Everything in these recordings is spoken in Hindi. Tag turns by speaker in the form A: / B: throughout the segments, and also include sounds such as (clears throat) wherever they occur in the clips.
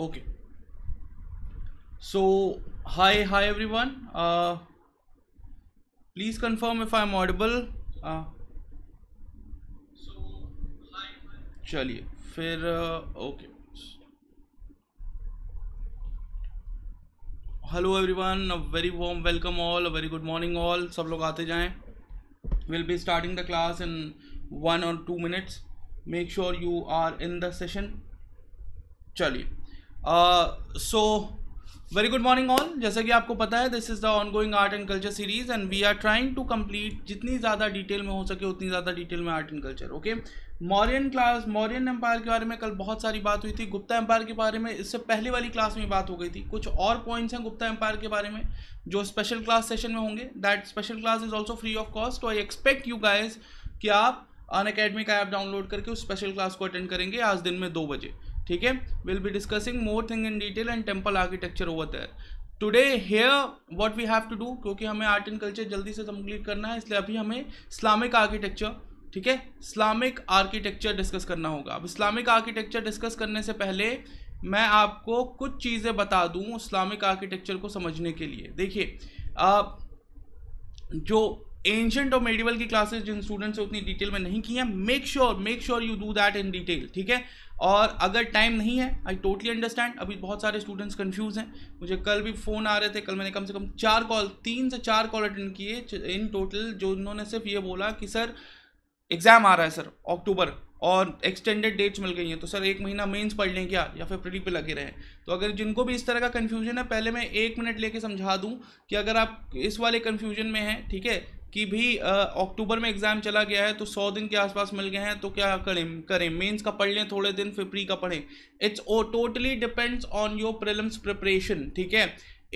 A: Okay so hi hi everyone please confirm if I am audible चलिए फिर okay hello everyone a very warm welcome all a very good morning all सब लोग आते जाएं will be starting the class in one और two minutes make sure you are in the session चलिए so very good morning all जैसा कि आपको पता है this is the ongoing art and culture series and we are trying to complete जितनी ज़्यादा डिटेल में हो सके उतनी ज़्यादा डिटेल में art and culture okay Mauryan class Mauryan empire के बारे में कल बहुत सारी बात हुई थी गुप्ता एम्पायर के बारे में इससे पहले वाली क्लास में बात हो गई थी कुछ और पॉइंट्स हैं गुप्ता एम्पायर के बारे में जो स्पेशल क्लास सेशन में होंगे that special class is also free of cost I expect you guys कि आप अन अकेडमी का ऐप डाउनलोड करके उस स्पेशल क्लास को अटेंड करेंगे आज दिन में दो बजे ठीक है will be discussing more thing in detail and temple architecture over there today here what we have to do क्योंकि हमें आर्ट एंड कल्चर जल्दी से कम्प्लीट करना है इसलिए अभी हमें इस्लामिक आर्किटेक्चर ठीक है इस्लामिक आर्किटेक्चर डिस्कस करना होगा अब इस्लामिक आर्किटेक्चर डिस्कस करने से पहले मैं आपको कुछ चीज़ें बता दूं इस्लामिक आर्किटेक्चर को समझने के लिए देखिए जो एंशंट और मेडिवल की क्लासेस जिन स्टूडेंट्स ने उतनी डिटेल में नहीं की है make sure make sure you do that in detail ठीक है और अगर टाइम नहीं है आई टोटली अंडरस्टैंड अभी बहुत सारे स्टूडेंट्स कंफ्यूज हैं मुझे कल भी फ़ोन आ रहे थे कल मैंने कम से कम चार कॉल तीन से चार कॉल अटेंड किए इन टोटल जो उन्होंने सिर्फ ये बोला कि सर एग्ज़ाम आ रहा है सर अक्टूबर और एक्सटेंडेड डेट्स मिल गई हैं तो सर एक महीना मेंस पढ़ लें क्या या फिर प्रिली पे लगे रहें तो अगर जिनको भी इस तरह का कन्फ्यूजन है पहले मैं एक मिनट लेके समझा दूं कि अगर आप इस वाले कन्फ्यूजन में हैं ठीक है कि भी अक्टूबर में एग्ज़ाम चला गया है तो सौ दिन के आसपास मिल गए हैं तो क्या करें करें मेंस का पढ़ लें थोड़े दिन फिर प्री का पढ़ें it's uh totally depends on your prelims preparation ठीक है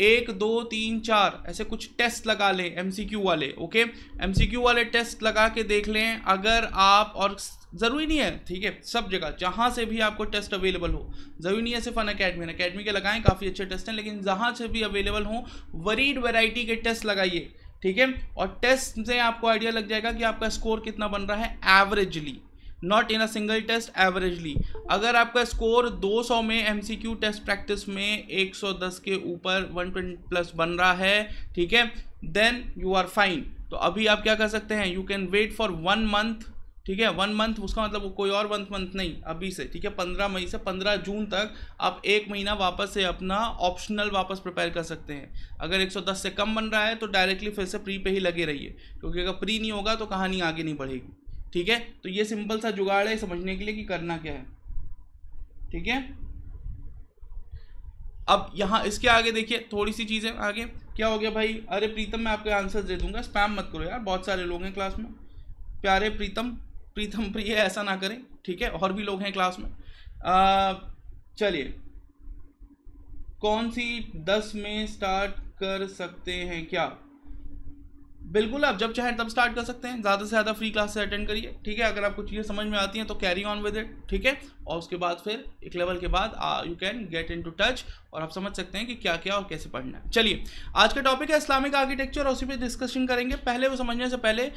A: एक दो तीन चार ऐसे कुछ टेस्ट लगा लें एम वाले ओके एम वाले टेस्ट लगा के देख लें अगर आप और ज़रूरी नहीं है ठीक है सब जगह जहाँ से भी आपको टेस्ट अवेलेबल हो ज़रूरी नहीं है सिर्फ अन अकेडमी अकेडमी के लगाएं काफ़ी अच्छे टेस्ट हैं लेकिन जहाँ से भी अवेलेबल हों वरीड वेराइटी के टेस्ट लगाइए ठीक है और टेस्ट से आपको आइडिया लग जाएगा कि आपका स्कोर कितना बन रहा है averagely not in a single test averagely अगर आपका स्कोर 200 में क्यू टेस्ट प्रैक्टिस में 110 के ऊपर 120 प्लस बन रहा है ठीक है देन यू आर फाइन तो अभी आप क्या कर सकते हैं you can wait for one month ठीक है वन मंथ उसका मतलब वो कोई और वन मंथ नहीं अभी से ठीक है पंद्रह मई से पंद्रह जून तक आप एक महीना वापस से अपना ऑप्शनल वापस प्रिपेयर कर सकते हैं अगर 110 से कम बन रहा है तो डायरेक्टली फिर से प्री पे ही लगे रहिए क्योंकि अगर प्री नहीं होगा तो कहानी आगे नहीं बढ़ेगी ठीक है तो ये सिंपल सा जुगाड़ है समझने के लिए कि करना क्या है ठीक है अब यहाँ इसके आगे देखिए थोड़ी सी चीज़ें आगे क्या हो गया भाई अरे प्रीतम मैं आपके आंसर दे दूंगा स्पैम मत करो यार बहुत सारे लोग हैं क्लास में प्यारे प्रीतम प्रीतम प्रिय ऐसा ना करें ठीक है और भी लोग हैं क्लास में चलिए कौन सी दस में स्टार्ट कर सकते हैं क्या बिल्कुल आप जब चाहें तब स्टार्ट कर सकते हैं ज़्यादा से ज़्यादा फ्री क्लासेस अटेंड करिए ठीक है अगर आपको चीज़ें समझ में आती हैं तो कैरी ऑन विद इट ठीक है और उसके बाद फिर एक लेवल के बाद you can get in to touch और आप समझ सकते हैं कि क्या क्या और कैसे पढ़ना है चलिए आज का टॉपिक है इस्लामिक आर्किटेक्चर और उसी पर डिस्कशन करेंगे पहले वो समझने से पहले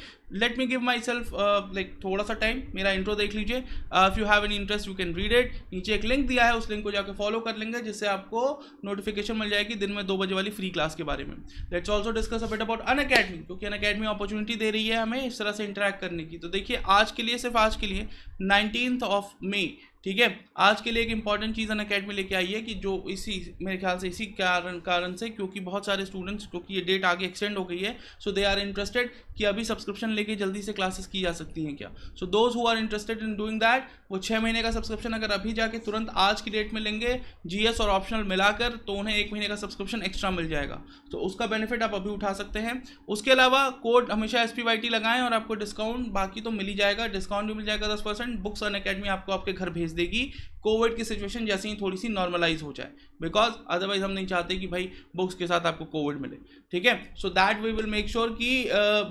A: let me give my self like थोड़ा सा टाइम मेरा इंट्रो देख लीजिए if you have an interest you can read it नीचे एक लिंक दिया है उस लिंक को जाकर फॉलो कर लेंगे जिससे आपको नोटिफिकेशन मिल जाएगी दिन में दो बजे वाली फ्री क्लास के बारे में let's also discuss about about Unacademy क्योंकि अन अकेडमी अपॉर्चुनिटी दे रही है हमें इस तरह से इंटरेक्ट करने की तो देखिए आज के लिए सिर्फ आज के लिए नाइनटीन ऑफ मे ठीक है आज के लिए एक इंपॉर्टेंट चीज़ अन अकेडमी लेके आई है कि जो इसी मेरे ख्याल से इसी कारण कारण से क्योंकि बहुत सारे स्टूडेंट्स क्योंकि ये डेट आगे एक्सटेंड हो गई है सो दे आर इंटरेस्टेड कि अभी सब्सक्रिप्शन लेके जल्दी से क्लासेस की जा सकती हैं क्या so those who are interested in doing that वो छः महीने का सब्सक्रिप्शन अगर अभी जाके तुरंत आज की डेट में लेंगे जी और ऑप्शनल मिलाकर तो उन्हें एक महीने का सब्सक्रिप्शन एक्स्ट्रा मिल जाएगा तो उसका बेनिफिट आप अभी उठा सकते हैं उसके अलावा कोड हमेशा एस लगाएं और आपको डिस्काउंट बाकी तो मिल ही जाएगा डिस्काउंट भी मिल जाएगा दस बुक्स अन अकेडमी आपको आपके घर भेज भेज देगी कोविड की सिचुएशन जैसे ही थोड़ी सी नॉर्मलाइज हो जाए बिकॉज अदरवाइज हम नहीं चाहते कि भाई बुक्स के साथ आपको कोविड मिले ठीक है so that we will make sure कि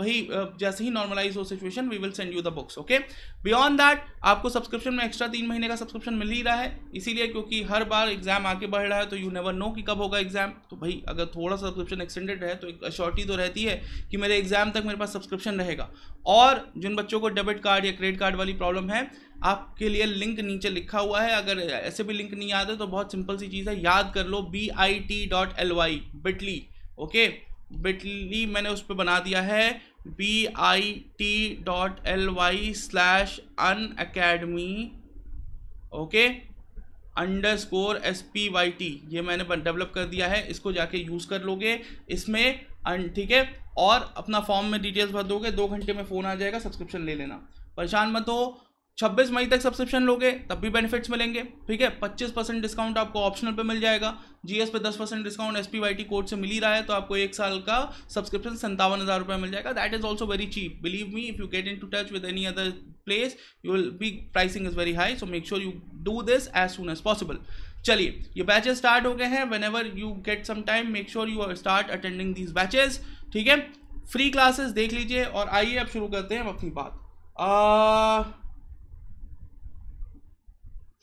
A: भाई जैसे ही नॉर्मलाइज हो situation we will send you the books okay beyond that आपको सब्सक्रिप्शन में एक्स्ट्रा तीन महीने का सब्सक्रिप्शन मिल ही रहा है इसीलिए क्योंकि हर बार एग्जाम आगे बढ़ रहा है तो यू नेवर नो कि कब होगा एग्जाम तो भाई अगर थोड़ा सब्सक्रिप्शन एक्सटेंडेड है तो एक अश्योरिटी तो रहती है कि मेरे एग्जाम तक मेरे पास सब्सक्रिप्शन रहेगा और जिन बच्चों को डेबिट कार्ड या क्रेडिट कार्ड वाली प्रॉब्लम है आपके लिए लिंक नीचे लिखा हुआ है अगर ऐसे भी लिंक नहीं याद है तो बहुत सिंपल सी चीज़ है याद कर लो B I T dot L Y bitly okay bitly मैंने उस पर बना दिया है B I T dot L Y slash Unacademy okay underscore S P Y T ये मैंने डेवलप कर दिया है इसको जाके यूज़ कर लोगे इसमें ठीक है और अपना फॉर्म में डिटेल्स भर दोगे दो घंटे में फ़ोन आ जाएगा सब्सक्रिप्शन ले लेना परेशान मत हो 26 मई तक सब्सक्रिप्शन लोगे तब भी बेनिफिट्स मिलेंगे ठीक है 25 परसेंट डिस्काउंट आपको ऑप्शनल पे मिल जाएगा जीएस पे 10 percent discount S P code से मिल ही रहा है तो आपको एक साल का सब्सक्रिप्शन संतावन हज़ार रुपये मिल जाएगा that is also very cheap believe me if you get in to touch with any other place you will be pricing is very high so make sure you do this as soon as possible चलिए ये बैचेस स्टार्ट हो गए हैं whenever you get some time make sure you start attending these batches ठीक है फ्री क्लासेस देख लीजिए और आइए अब शुरू करते हैं अपनी बात आ...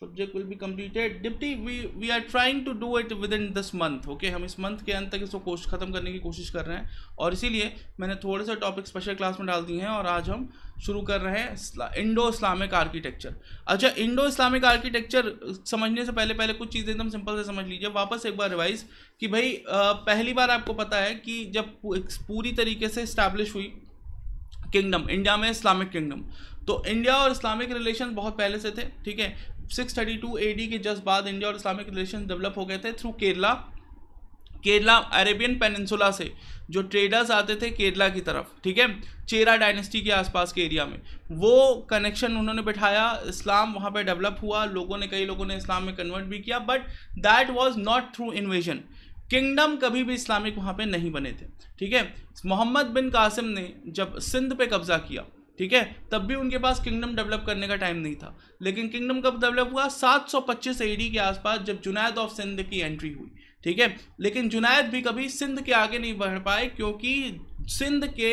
A: विल बी कम्प्लीटेड डिप्टी we we are trying to do it with in this month okay हम इस मंथ के अंत तक इसको कोर्स ख़त्म करने की कोशिश कर रहे हैं और इसीलिए मैंने थोड़े से टॉपिक स्पेशल क्लास में डाल दिए हैं और आज हम शुरू कर रहे हैं इंडो इस्लामिक आर्किटेक्चर अच्छा इंडो इस्लामिक आर्किटेक्चर समझने से पहले पहले कुछ चीज़ें एकदम सिंपल से समझ लीजिए वापस एक बार रिवाइज कि भाई पहली बार आपको पता है कि जब पूरी तरीके से इस्टेब्लिश हुई किंगडम इंडिया में इस्लामिक किंगडम तो इंडिया और इस्लामिक रिलेशन बहुत पहले से थे ठीक है six thirty two A D के जस्ट बाद इंडिया और इस्लामिक रिलेशन डेवलप हो गए थे through Kerala Kerala Arabian peninsula से जो ट्रेडर्स आते थे केरला की तरफ ठीक है चेरा डायनेस्टी के आसपास के एरिया में वो कनेक्शन उन्होंने बिठाया इस्लाम वहाँ पे डेवलप हुआ लोगों ने कई लोगों ने इस्लाम में कन्वर्ट भी किया but that was not through invasion kingdom कभी भी इस्लामिक वहाँ पे नहीं बने थे ठीक है मोहम्मद बिन कासिम ने जब सिंध पे कब्जा किया ठीक है तब भी उनके पास किंगडम डेवलप करने का टाइम नहीं था लेकिन किंगडम कब डेवलप हुआ 725 एडी के आसपास जब जुनायद ऑफ सिंध की एंट्री हुई ठीक है लेकिन जुनायद भी कभी सिंध के आगे नहीं बढ़ पाए क्योंकि सिंध के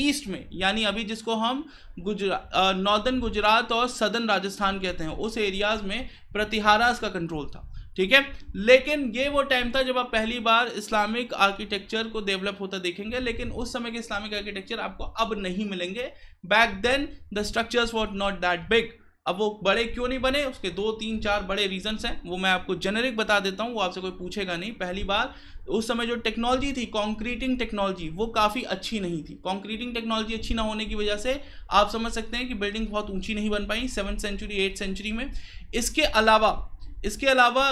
A: ईस्ट में यानी अभी जिसको हम गुजरा नॉर्दर्न गुजरात और सदर्न राजस्थान कहते हैं उस एरियाज में प्रतिहाराज का कंट्रोल था ठीक है लेकिन ये वो टाइम था जब आप पहली बार इस्लामिक आर्किटेक्चर को डेवलप होता देखेंगे लेकिन उस समय के इस्लामिक आर्किटेक्चर आपको अब नहीं मिलेंगे back then the structures what not that big अब वो बड़े क्यों नहीं बने उसके दो तीन चार बड़े रीजंस हैं वो मैं आपको जेनेरिक बता देता हूँ वो आपसे कोई पूछेगा नहीं पहली बार उस समय जो टेक्नोलॉजी थी कॉन्क्रीटिंग टेक्नोलॉजी वो काफ़ी अच्छी नहीं थी कॉन्क्रीटिंग टेक्नोलॉजी अच्छी ना होने की वजह से आप समझ सकते हैं कि बिल्डिंग बहुत ऊंची नहीं बन पाई सेवन्थ सेंचुरी एट सेंचुरी में इसके अलावा इसके अलावा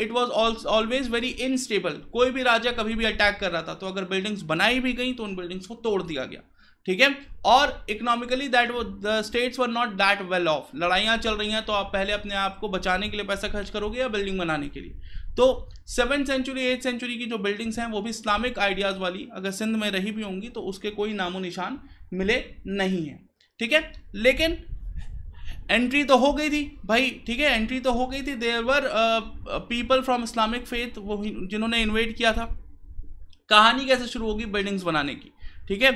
A: it was always very instable कोई भी राजा कभी भी अटैक कर रहा था तो अगर बिल्डिंग्स बनाई भी गई तो उन बिल्डिंग्स को तोड़ दिया गया ठीक है और economically that the states were not that well off लड़ाइयाँ चल रही हैं तो आप पहले अपने आप को बचाने के लिए पैसा खर्च करोगे या बिल्डिंग बनाने के लिए तो सेवन सेंचुरी एट सेंचुरी की जो बिल्डिंग्स हैं वो भी इस्लामिक आइडियाज़ वाली अगर सिंध में रही भी होंगी तो उसके कोई नामो निशान मिले नहीं है ठीक है लेकिन एंट्री तो हो गई थी भाई ठीक है एंट्री तो हो गई थी there were people from Islamic faith वो जिन्होंने इन्वेट किया था कहानी कैसे शुरू होगी बिल्डिंग्स बनाने की ठीक है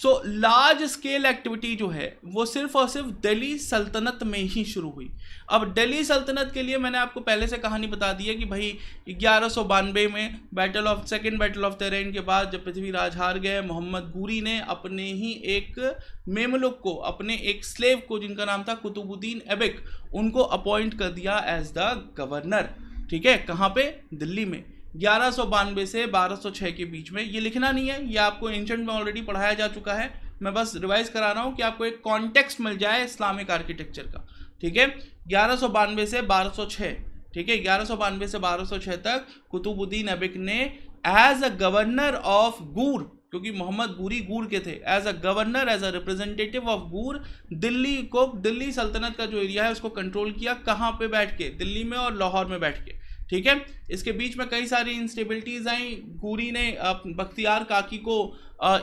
A: सो लार्ज स्केल एक्टिविटी जो है वो सिर्फ और सिर्फ दिल्ली सल्तनत में ही शुरू हुई अब दिल्ली सल्तनत के लिए मैंने आपको पहले से कहानी बता दी है कि भाई ग्यारह में battle of second battle of Tarain के बाद जब पृथ्वीराज हार गए मोहम्मद गूरी ने अपने ही एक मेमलुक को अपने एक स्लेव को जिनका नाम था कुतुबुद्दीन एबिक उनको अपॉइंट कर दिया एज द गवर्नर ठीक है कहाँ पे दिल्ली में ग्यारह से छः के बीच में ये लिखना नहीं है ये आपको एंशंट में ऑलरेडी पढ़ाया जा चुका है मैं बस रिवाइज करा रहा हूँ कि आपको एक कॉन्टेक्स्ट मिल जाए इस्लामिक आर्किटेक्चर का ठीक है ग्यारह से छः ठीक है ग्यारह से छः तक कुतुबुद्दीन अबिक ने एज अ गवर्नर ऑफ गूर क्योंकि मोहम्मद गूरी गूर के थे as a governor as a representative of Ghur Delhi को दिल्ली सल्तनत का जो एरिया है उसको कंट्रोल किया कहाँ पे बैठ के दिल्ली में और लाहौर में बैठ के ठीक है इसके बीच में कई सारी इंस्टेबिलिटीज़ आई गूरी ने बख्तियार काकी को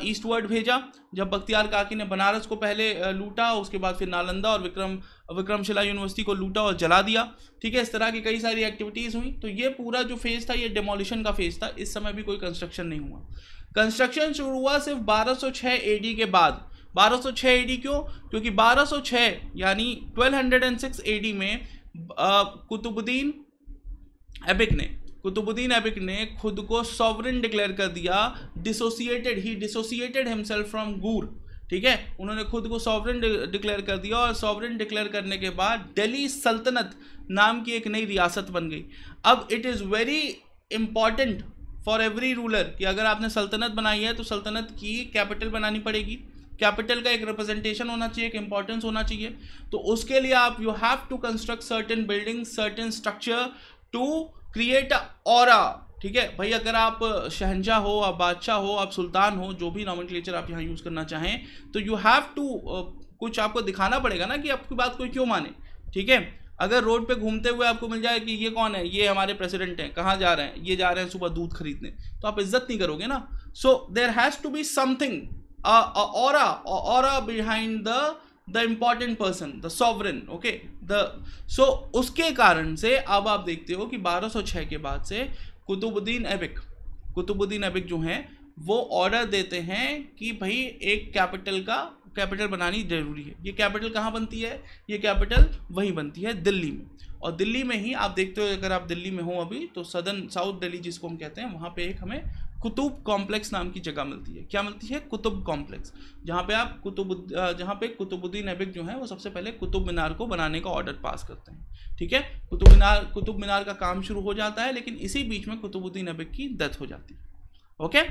A: ईस्टवर्ड भेजा जब बख्तियार काकी ने बनारस को पहले लूटा उसके बाद फिर नालंदा और विक्रम विक्रमशिला यूनिवर्सिटी को लूटा और जला दिया ठीक है इस तरह की कई सारी एक्टिविटीज़ हुई तो ये पूरा जो फेज़ था ये डेमोलिशन का फेज़ था इस समय भी कोई कंस्ट्रक्शन नहीं हुआ कंस्ट्रक्शन शुरू हुआ सिर्फ बारह एडी के बाद 1206 एडी क्यों क्योंकि 1206 यानी 1206 एडी में कुतुबुद्दीन एपिक ने कुतुबुद्दीन एबिक ने खुद को सॉवरन डिक्लेयर कर दिया dissociated he dissociated himself from Ghur ठीक है उन्होंने खुद को सॉवरन डिक्लेयर कर दिया और सॉवरन डिक्लेयर करने के बाद दिल्ली सल्तनत नाम की एक नई रियासत बन गई अब it is very important for every ruler कि अगर आपने सल्तनत बनाई है तो सल्तनत की कैपिटल बनानी पड़ेगी कैपिटल का एक रिप्रेजेंटेशन होना चाहिए एक इंपॉर्टेंस होना चाहिए तो उसके लिए आप you have to construct certain building certain structure to create और ठीक है भाई अगर आप शहनशाह हो आप बादशाह हो आप सुल्तान हो जो भी नॉमिक्लेचर आप यहाँ यूज़ करना चाहें तो यू हैव टू कुछ आपको दिखाना पड़ेगा ना कि आपकी बात कोई क्यों माने ठीक है अगर रोड पे घूमते हुए आपको मिल जाए कि ये कौन है ये हमारे प्रेसिडेंट हैं कहाँ जा रहे हैं ये जा रहे हैं सुबह दूध खरीदने तो आप इज्जत नहीं करोगे ना so there has to be something और behind the the important person the sovereign okay the so उसके कारण से अब आप देखते हो कि 1206 के बाद से कुतुबुद्दीन एबिक कुतुबुद्दीन एबिक जो हैं वो ऑर्डर देते हैं कि भाई एक कैपिटल का कैपिटल बनानी जरूरी है ये कैपिटल कहाँ बनती है ये कैपिटल वहीं बनती है दिल्ली में और दिल्ली में ही आप देखते हो अगर आप दिल्ली में हो अभी तो सदन साउथ दिल्ली जिसको हम कहते हैं वहाँ पे एक हमें कुतुब कॉम्प्लेक्स नाम की जगह मिलती है क्या मिलती है कुतुब कॉम्प्लेक्स जहाँ पे आप कुतुब जहाँ पे कुतुबुद्दीन एबिक जो है वो सबसे पहले कुतुब मीनार को बनाने का ऑर्डर पास करते हैं ठीक है कुतुब मीनार कुतुब मीनार का काम शुरू हो जाता है लेकिन इसी बीच में कुतुबुद्दीन ऐबक की डेथ हो जाती है ओके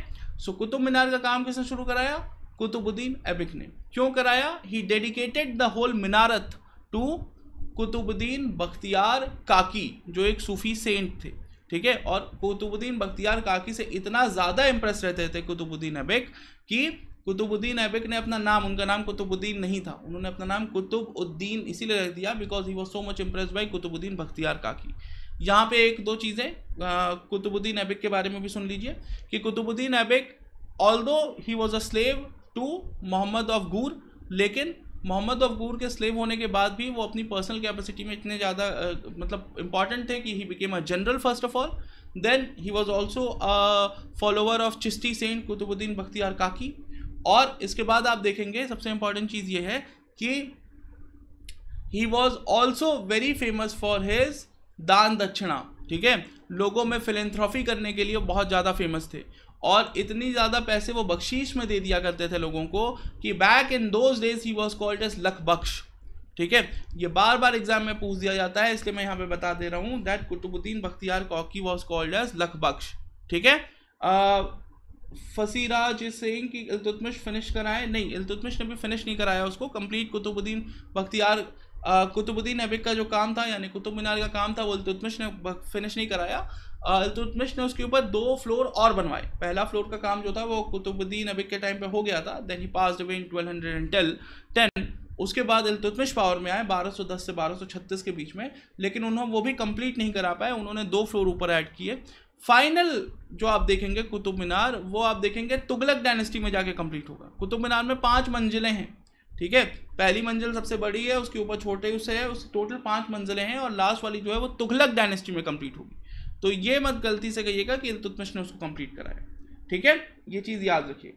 A: सो कुतुब मीनार का काम किसने शुरू कराया कुतुबुद्दीन एबिक ने क्यों कराया he dedicated the whole minaret to Qutbuddin Bakhtiyar Kaki जो एक सूफी सेंट थे ठीक है और कुतुबुद्दीन बख्तियार काकी से इतना ज़्यादा इम्प्रेस रहते थे कुतुबुद्दीन ऐबक कि कुतुबुद्दीन ऐबक ने अपना नाम उनका नाम कुतुबुद्दीन नहीं था उन्होंने अपना नाम कुतुबुद्दीन इसीलिए रख दिया because he was so much impress by Qutbuddin Bakhtiyar Kaki यहाँ पे एक दो चीज़ें कुतुबुद्दीन ऐबक के बारे में भी सुन लीजिए कि Qutubuddin Aibak although he was a slave to Mohammad of Ghur लेकिन मोहम्मद अफगूर के स्लेव होने के बाद भी वो अपनी पर्सनल कैपेसिटी में इतने ज़्यादा मतलब इंपॉर्टेंट थे कि he became a general first of all then he was also follower of Chishti saint Qutbuddin Bakhtiyar Kaki और इसके बाद आप देखेंगे सबसे इंपॉर्टेंट चीज़ ये है कि he was also very famous for his दान दक्षिणा ठीक है लोगों में फिलेंथ्रॉफी करने के लिए बहुत ज़्यादा फेमस थे और इतनी ज़्यादा पैसे वो बख्शीश में दे दिया करते थे लोगों को कि back in those days he was called as Lakh Bakhsh ठीक है ये बार बार एग्जाम में पूछ दिया जाता है इसलिए मैं यहाँ पे बता दे रहा हूँ that Qutbuddin Bakhtiyar Kaki was called as Lakh Bakhsh ठीक है फसीरा जिस सिंह की इल्तुतमिश फिनिश कराए नहीं इल्तुतमिश ने भी फिनिश नहीं कराया उसको कंप्लीट कुतुबुद्दीन बख्तियार कुतुबुद्दीन एबिक का जो काम था यानी कुतुब मीनार का काम था वो इल्तुतमिश ने फिनिश नहीं कराया इल्तुतमिश तो ने उसके ऊपर दो फ्लोर और बनवाए पहला फ्लोर का काम जो था वो कुतुबुद्दीन अबिक के टाइम पे हो गया था then he pass away in twelve hundred and tell ten उसके बाद इल्तुतमिश पावर में आए 1210 से 1236 के बीच में लेकिन उन्होंने वो भी कंप्लीट नहीं करा पाए उन्होंने दो फ्लोर ऊपर ऐड किए फाइनल जो आप देखेंगे कुतुब मीनार वो आप देखेंगे तुगलक डायनेस्टी में जाके कंप्लीट होगा कुतुब मीनार में पाँच मंजिलें हैं ठीक है पहली मंजिल सबसे बड़ी है उसके ऊपर छोटे उसे है उस टोटल पाँच मंजिलें हैं और लास्ट वाली जो है वो तुगलक डायनेस्टी में कंप्लीट होगी तो ये मत गलती से कहिएगा कि इलतुतमिश ने उसको कंप्लीट कराया ठीक है ये चीज़ याद रखिए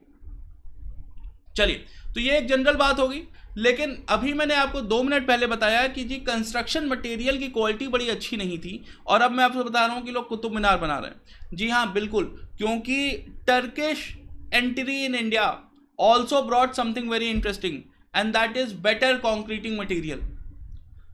A: चलिए तो ये एक जनरल बात होगी लेकिन अभी मैंने आपको दो मिनट पहले बताया कि जी कंस्ट्रक्शन मटेरियल की क्वालिटी बड़ी अच्छी नहीं थी और अब मैं आपको बता रहा हूँ कि लोग कुतुब मीनार बना रहे हैं जी हाँ बिल्कुल क्योंकि Turkish entry in India also broad something very interesting and that is better concreting material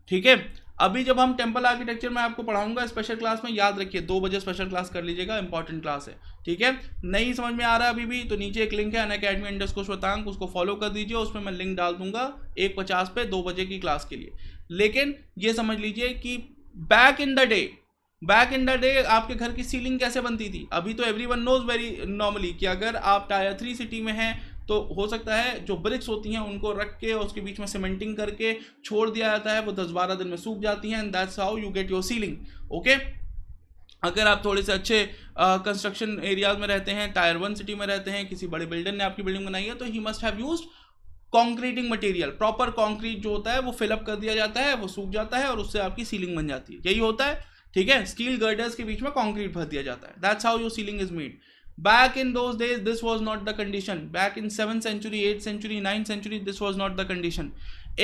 A: ठीक है अभी जब हम टेम्पल आर्किटेक्चर में आपको पढ़ाऊंगा स्पेशल क्लास में याद रखिए दो बजे स्पेशल क्लास कर लीजिएगा इंपॉर्टेंट क्लास है ठीक है नहीं समझ में आ रहा है अभी भी तो नीचे एक लिंक है अन अकेडमी इंडस को उसको फॉलो कर दीजिए उसमें मैं लिंक डाल दूंगा एक पचास पे दो बजे की क्लास के लिए लेकिन ये समझ लीजिए कि back in the day back in the day आपके घर की सीलिंग कैसे बनती थी अभी तो everyone knows very normally कि अगर आप टायर थ्री सिटी में हैं तो हो सकता है जो ब्रिक्स होती हैं उनको रख के और उसके बीच में सीमेंटिंग करके छोड़ दिया जाता है वो दस बारह दिन में सूख जाती हैं and that's how you get your ceiling okay अगर आप थोड़े से अच्छे कंस्ट्रक्शन एरियाज में रहते हैं टायर वन सिटी में रहते हैं किसी बड़े बिल्डर ने आपकी बिल्डिंग बनाई है तो he must have use concreting material proper concrete जो होता है वो फिलअप कर दिया जाता है वो सूख जाता है और उससे आपकी सीलिंग बन जाती है यही होता है ठीक है स्टील गर्डर्स के बीच में कॉन्क्रीट भर दिया जाता है that's how your ceiling is made back in those days this was not the condition back in 7th century 8th century 9th century this was not the condition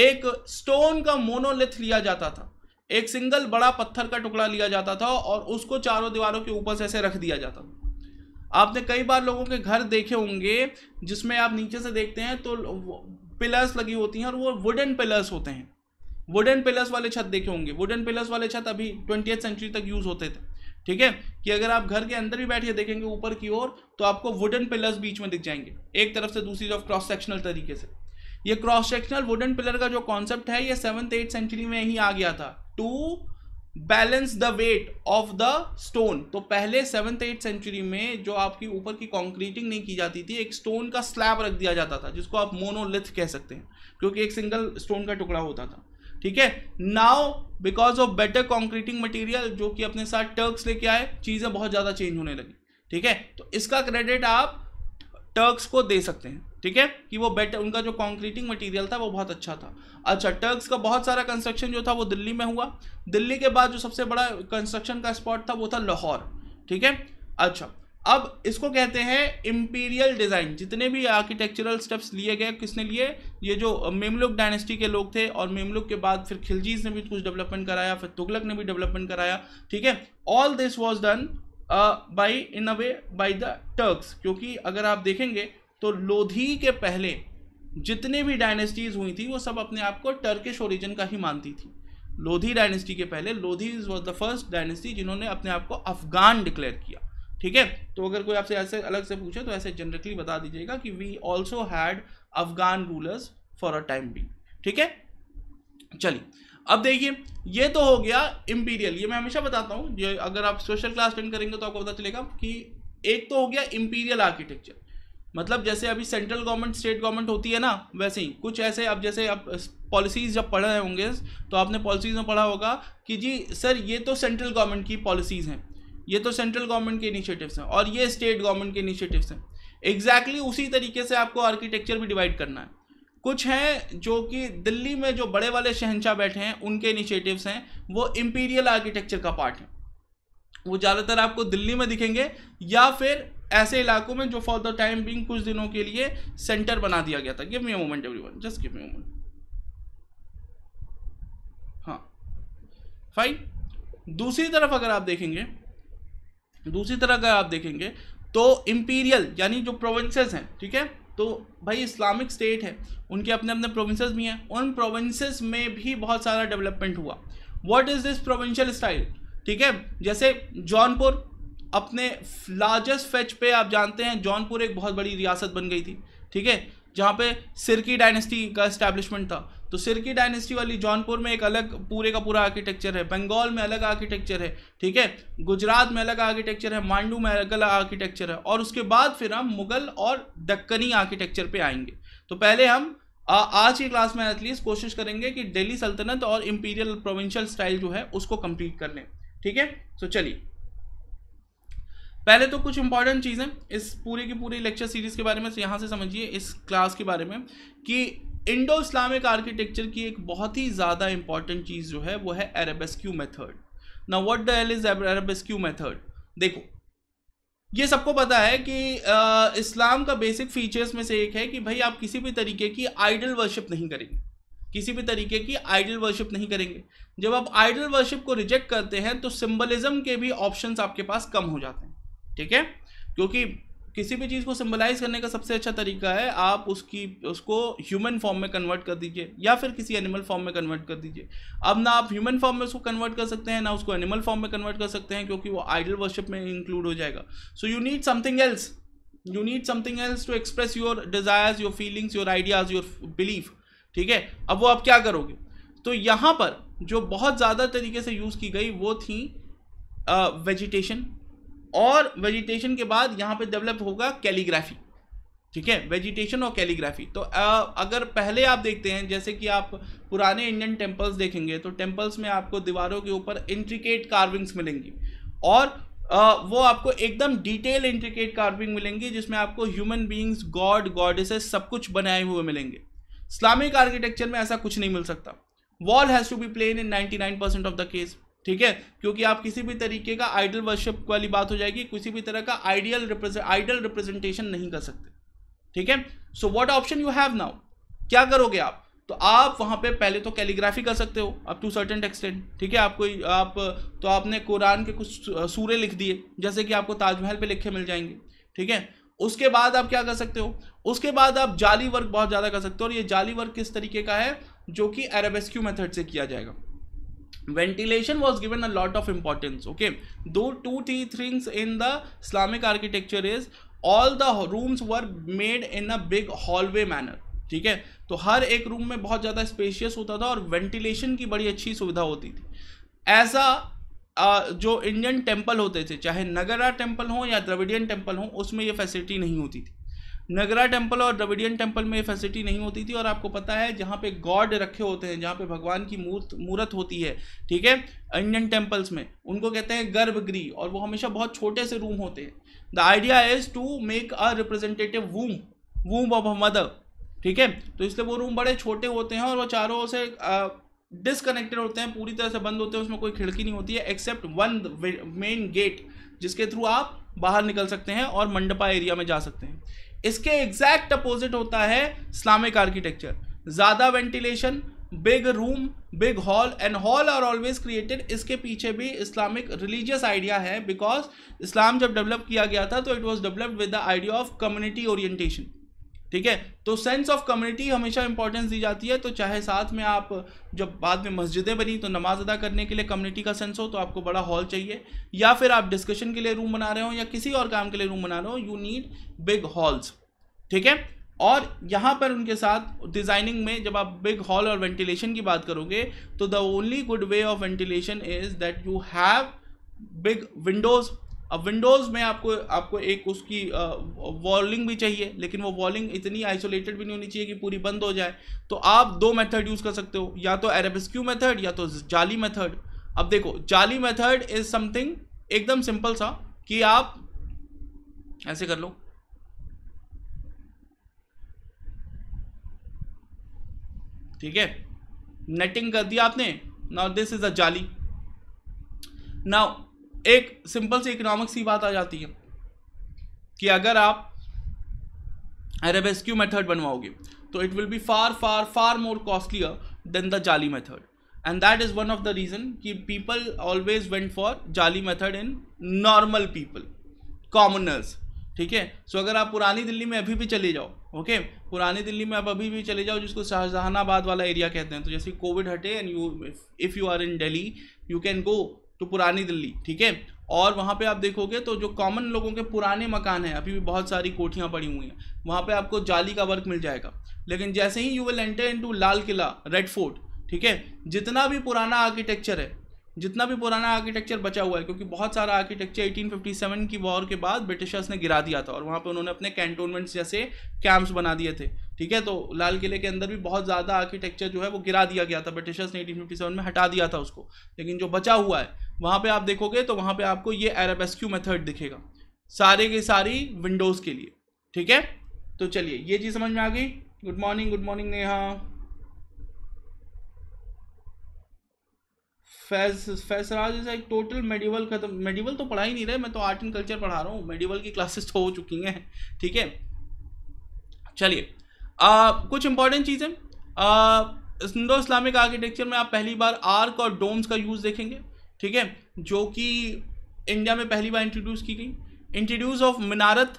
A: एक स्टोन का मोनोलिथ लिया जाता था एक सिंगल बड़ा पत्थर का टुकड़ा लिया जाता था और उसको चारों दीवारों के ऊपर से ऐसे रख दिया जाता था आपने कई बार लोगों के घर देखे होंगे जिसमें आप नीचे से देखते हैं तो पिलर्स लगी होती हैं और वो वुडन पिलर्स होते हैं वुडन पिलर्स वाले छत देखे होंगे वुडन पिलर्स वाले छत अभी ट्वेंटी सेंचुरी तक यूज़ होते थे ठीक है कि अगर आप घर के अंदर भी बैठ के देखेंगे ऊपर की ओर तो आपको वुडन पिलर्स बीच में दिख जाएंगे एक तरफ से दूसरी तरफ क्रॉस सेक्शनल तरीके से ये क्रॉस सेक्शनल वुडन पिलर का जो कॉन्सेप्ट है ये सेवंथ एट सेंचुरी में ही आ गया था to balance the weight of the stone तो पहले सेवंथ एट सेंचुरी में जो आपकी ऊपर की कॉन्क्रीटिंग नहीं की जाती थी एक स्टोन का स्लैब रख दिया जाता था जिसको आप मोनोलिथ कह सकते हैं क्योंकि एक सिंगल स्टोन का टुकड़ा होता था ठीक है now because of better concreting material जो कि अपने साथ टर्क्स लेके आए चीज़ें बहुत ज़्यादा चेंज होने लगी ठीक है तो इसका क्रेडिट आप टर्क्स को दे सकते हैं ठीक है कि वो बेटर उनका जो कॉन्क्रीटिंग मटेरियल था वो बहुत अच्छा था अच्छा टर्क्स का बहुत सारा कंस्ट्रक्शन जो था वो दिल्ली में हुआ दिल्ली के बाद जो सबसे बड़ा कंस्ट्रक्शन का स्पॉट था वो था लाहौर ठीक है अच्छा अब इसको कहते हैं इम्पीरियल डिज़ाइन जितने भी आर्किटेक्चरल स्टेप्स लिए गए किसने लिए ये जो मेमलुक डायनेस्टी के लोग थे और मेमलुक के बाद फिर खिलजीज ने भी कुछ डेवलपमेंट कराया फिर तुगलक ने भी डेवलपमेंट कराया ठीक है all this was done by in a way by the Turks क्योंकि अगर आप देखेंगे तो लोधी के पहले जितने भी डायनेस्टीज हुई थी वो सब अपने आप को टर्किश ओरिजिन का ही मानती थी लोधी डायनेस्टी के पहले Lodhi was the first dynasty जिन्होंने अपने आप को अफगान डिक्लेयर किया ठीक है तो अगर कोई आपसे ऐसे अलग से पूछे तो ऐसे जनरली बता दीजिएगा कि we also had Afghan rulers for a time be ठीक है चलिए अब देखिए ये तो हो गया इम्पीरियल ये मैं हमेशा बताता हूँ ये अगर आप स्पेशल क्लास अटेंड करेंगे तो आपको पता चलेगा कि एक तो हो गया इम्पीरियल आर्किटेक्चर मतलब जैसे अभी सेंट्रल गवर्नमेंट स्टेट गवर्नमेंट होती है ना वैसे ही कुछ ऐसे अब जैसे आप पॉलिसीज़ जब पढ़ रहे होंगे तो आपने पॉलिसीज़ में पढ़ा होगा कि जी सर ये तो सेंट्रल गवर्नमेंट की पॉलिसीज़ हैं ये तो सेंट्रल गवर्नमेंट के इनिशिएटिव्स हैं और ये स्टेट गवर्नमेंट के इनिशिएटिव्स हैं एग्जैक्टली exactly उसी तरीके से आपको आर्किटेक्चर भी डिवाइड करना है कुछ हैं जो कि दिल्ली में जो बड़े वाले शहनशाह बैठे हैं उनके इनिशिएटिव्स हैं वो इम्पीरियल आर्किटेक्चर का पार्ट है वो ज़्यादातर आपको दिल्ली में दिखेंगे या फिर ऐसे इलाकों में जो फॉर द टाइम बिंग कुछ दिनों के लिए सेंटर बना दिया गया था give me moment everyone just give me moment हाँ फाइन दूसरी तरफ अगर आप देखेंगे दूसरी तरह अगर आप देखेंगे तो इम्पीरियल यानी जो प्रोविंसेस हैं ठीक है तो भाई इस्लामिक स्टेट है उनके अपने अपने प्रोविंसेस भी हैं उन प्रोविंसेस में भी बहुत सारा डेवलपमेंट हुआ what is this provincial style ठीक है जैसे जौनपुर अपने लार्जेस्ट फेच पे आप जानते हैं जौनपुर एक बहुत बड़ी रियासत बन गई थी ठीक है जहाँ पे सिरकी डायनेस्टी का इस्टेब्लिशमेंट था तो सिरकी डायनेस्टी वाली जौनपुर में एक अलग पूरे का पूरा आर्किटेक्चर है बंगाल में अलग आर्किटेक्चर है ठीक है गुजरात में अलग आर्किटेक्चर है मांडू में अलग अलग आर्किटेक्चर है और उसके बाद फिर हम मुगल और दक्कनी आर्किटेक्चर पर आएंगे तो पहले हम आ, आज की क्लास में एटलीस्ट कोशिश करेंगे कि दिल्ली सल्तनत और इम्पीरियल प्रोविंशियल स्टाइल जो है उसको कंप्लीट कर लें ठीक है सो तो चलिए पहले तो कुछ इंपॉर्टेंट चीज़ें इस पूरे की पूरी लेक्चर सीरीज़ के बारे में तो यहाँ से समझिए इस क्लास के बारे में कि इंडो इस्लामिक आर्किटेक्चर की एक बहुत ही ज़्यादा इंपॉर्टेंट चीज़ जो है वो है एरेबेस्क्यू मेथड ना what the hell is arabesque method देखो ये सबको पता है कि आ, इस्लाम का बेसिक फीचर्स में से एक है कि भाई आप किसी भी तरीके की आइडल वर्शिप नहीं करेंगे किसी भी तरीके की आइडल वर्शिप नहीं करेंगे जब आप आइडल वर्शिप को रिजेक्ट करते हैं तो सिंबलिज्म के भी ऑप्शंस आपके पास कम हो जाते हैं ठीक है क्योंकि किसी भी चीज़ को सिंबलाइज करने का सबसे अच्छा तरीका है आप उसकी उसको ह्यूमन फॉर्म में कन्वर्ट कर दीजिए या फिर किसी एनिमल फॉर्म में कन्वर्ट कर दीजिए अब ना आप ह्यूमन फॉर्म में उसको कन्वर्ट कर सकते हैं ना उसको एनिमल फॉर्म में कन्वर्ट कर सकते हैं क्योंकि वो आइडल वर्शिप में इंक्लूड हो जाएगा so you need something else you need something else to express your desires your feelings your ideas your belief ठीक है अब वो आप क्या करोगे तो यहाँ पर जो बहुत ज़्यादा तरीके से यूज़ की गई वो थी वेजिटेशन और वेजिटेशन के बाद यहाँ पे डेवलप होगा कैलीग्राफी ठीक है वेजिटेशन और कैलीग्राफी तो आ, अगर पहले आप देखते हैं जैसे कि आप पुराने इंडियन टेम्पल्स देखेंगे तो टेम्पल्स में आपको दीवारों के ऊपर इंट्रिकेट कार्विंग्स मिलेंगी और आ, वो आपको एकदम डिटेल इंट्रिकेट कार्विंग मिलेंगी जिसमें आपको ह्यूमन बींग्स गॉड गॉडेसेस सब कुछ बनाए हुए मिलेंगे इस्लामिक आर्किटेक्चर में ऐसा कुछ नहीं मिल सकता wall has to be plain in 99% of the case ठीक है क्योंकि आप किसी भी तरीके का आइडल वर्शिप वाली बात हो जाएगी किसी भी तरह का आइडियल आइडल रिप्रेजेंटेशन नहीं कर सकते ठीक है so what option you have now क्या करोगे आप तो आप वहाँ पे पहले तो कैलीग्राफी कर सकते हो अप टू सर्टेन एक्सटेंट ठीक है आप कोई आप तो आपने कुरान के कुछ सूरे लिख दिए जैसे कि आपको ताजमहल पे लिखे मिल जाएंगे ठीक है उसके बाद आप क्या कर सकते हो उसके बाद आप जाली वर्क बहुत ज़्यादा कर सकते हो और ये जाली वर्क किस तरीके का है जो कि एरेबेस्क्यू मेथड से किया जाएगा ventilation was given a lot of importance okay दो two three things in the Islamic architecture is all the rooms were made in a big hallway manner ठीक है तो हर एक रूम में बहुत ज़्यादा स्पेशियस होता था और वेंटिलेशन की बड़ी अच्छी सुविधा होती थी ऐसा जो इंडियन टेम्पल होते थे चाहे नगरा टेम्पल हो या द्रविडियन टेम्पल हो उसमें ये फैसिलिटी नहीं होती थी नगरा टेम्पल और द्रविडियन टेम्पल में ये फैसिलिटी नहीं होती थी और आपको पता है जहाँ पे गॉड रखे होते हैं जहाँ पे भगवान की मूर्त मूर्त होती है ठीक है इंडियन टेम्पल्स में उनको कहते हैं गर्भगृह और वो हमेशा बहुत छोटे से रूम होते हैं the idea is to make a representative womb womb of a mother ठीक है तो इसलिए वो रूम बड़े छोटे होते हैं और वो चारों से डिसकनेक्टेड होते हैं पूरी तरह से बंद होते हैं उसमें कोई खिड़की नहीं होती है एक्सेप्ट वन मेन गेट जिसके थ्रू आप बाहर निकल सकते हैं और मंडपा एरिया में जा सकते हैं इसके एग्जैक्ट अपोजिट होता है इस्लामिक आर्किटेक्चर ज़्यादा ventilation big room big hall and hall are always created इसके पीछे भी इस्लामिक रिलीजियस आइडिया है बिकॉज इस्लाम जब डेवलप किया गया था तो it was developed with the idea of community orientation ठीक है तो सेंस ऑफ कम्युनिटी हमेशा इंपॉर्टेंस दी जाती है तो चाहे साथ में आप जब बाद में मस्जिदें बनी तो नमाज अदा करने के लिए कम्युनिटी का सेंस हो तो आपको बड़ा हॉल चाहिए या फिर आप डिस्कशन के लिए रूम बना रहे हो या किसी और काम के लिए रूम बना रहे हो यू नीड बिग हॉल्स ठीक है और यहाँ पर उनके साथ डिज़ाइनिंग में जब आप बिग हॉल और वेंटिलेशन की बात करोगे तो the only good way of ventilation is that you have big windows अब विंडोज़ में आपको आपको एक उसकी वॉलिंग भी चाहिए लेकिन वो वॉलिंग इतनी आइसोलेटेड भी नहीं होनी चाहिए कि पूरी बंद हो जाए तो आप दो मेथड यूज़ कर सकते हो या तो एरेबिस्क्यू मेथड या तो जाली मेथड अब देखो जाली मेथड इज़ समथिंग एकदम सिंपल सा कि आप ऐसे कर लो ठीक है नेटिंग कर दिया आपने नाउ दिस इज अ जाली नाउ एक सिंपल सी इकोनॉमिक सी बात आ जाती है कि अगर आप रेबेस्क्यू मेथड बनवाओगे तो it will be far far far more costlier than the jali method and that is one of the reason कि people always went for jali method in normal people commoners ठीक है सो अगर आप पुरानी दिल्ली में अभी भी चले जाओ ओके पुरानी दिल्ली में आप अभी भी चले जाओ जिसको शाहजहानाबाद वाला एरिया कहते हैं तो जैसे कोविड हटे and you if you are in Delhi you can go तो पुरानी दिल्ली ठीक है और वहाँ पे आप देखोगे तो जो कॉमन लोगों के पुराने मकान हैं अभी भी बहुत सारी कोठियाँ पड़ी हुई हैं वहाँ पे आपको जाली का वर्क मिल जाएगा लेकिन जैसे ही you will enter into Lal Qila Red Fort ठीक है जितना भी पुराना आर्किटेक्चर है जितना भी पुराना आर्किटेक्चर बचा हुआ है क्योंकि बहुत सारा आर्किटेक्चर 1857 की वॉर के बाद ब्रिटिशर्स ने गिरा दिया था और वहाँ पर उन्होंने अपने कैंटोनमेंट्स जैसे कैंप्स बना दिए थे ठीक है तो लाल किले के अंदर भी बहुत ज़्यादा आर्किटेक्चर जो है वो गिरा दिया गया था ब्रिटिशर्स ने 1857 में हटा दिया था उसको लेकिन जो बचा हुआ है वहाँ पर आप देखोगे तो वहाँ पर आपको ये एरबेस्क्यू मेथड दिखेगा सारे के सारी विंडोज़ के लिए ठीक है तो चलिए ये चीज़ समझ में आ गई good morning good morning Neha Faiz Faisraj is एक टोटल मेडिवल खत्म मेडिवल तो पढ़ा ही नहीं रहे मैं तो आर्ट एंड कल्चर पढ़ा रहा हूँ मेडिवल की क्लासेस तो हो चुकी हैं ठीक है चलिए कुछ इंपॉर्टेंट चीज़ें इंडो इस्लामिक आर्किटेक्चर में आप पहली बार आर्क और डोम्स का यूज़ देखेंगे ठीक है जो कि इंडिया में पहली बार इंट्रोड्यूस की गई introduce of minarets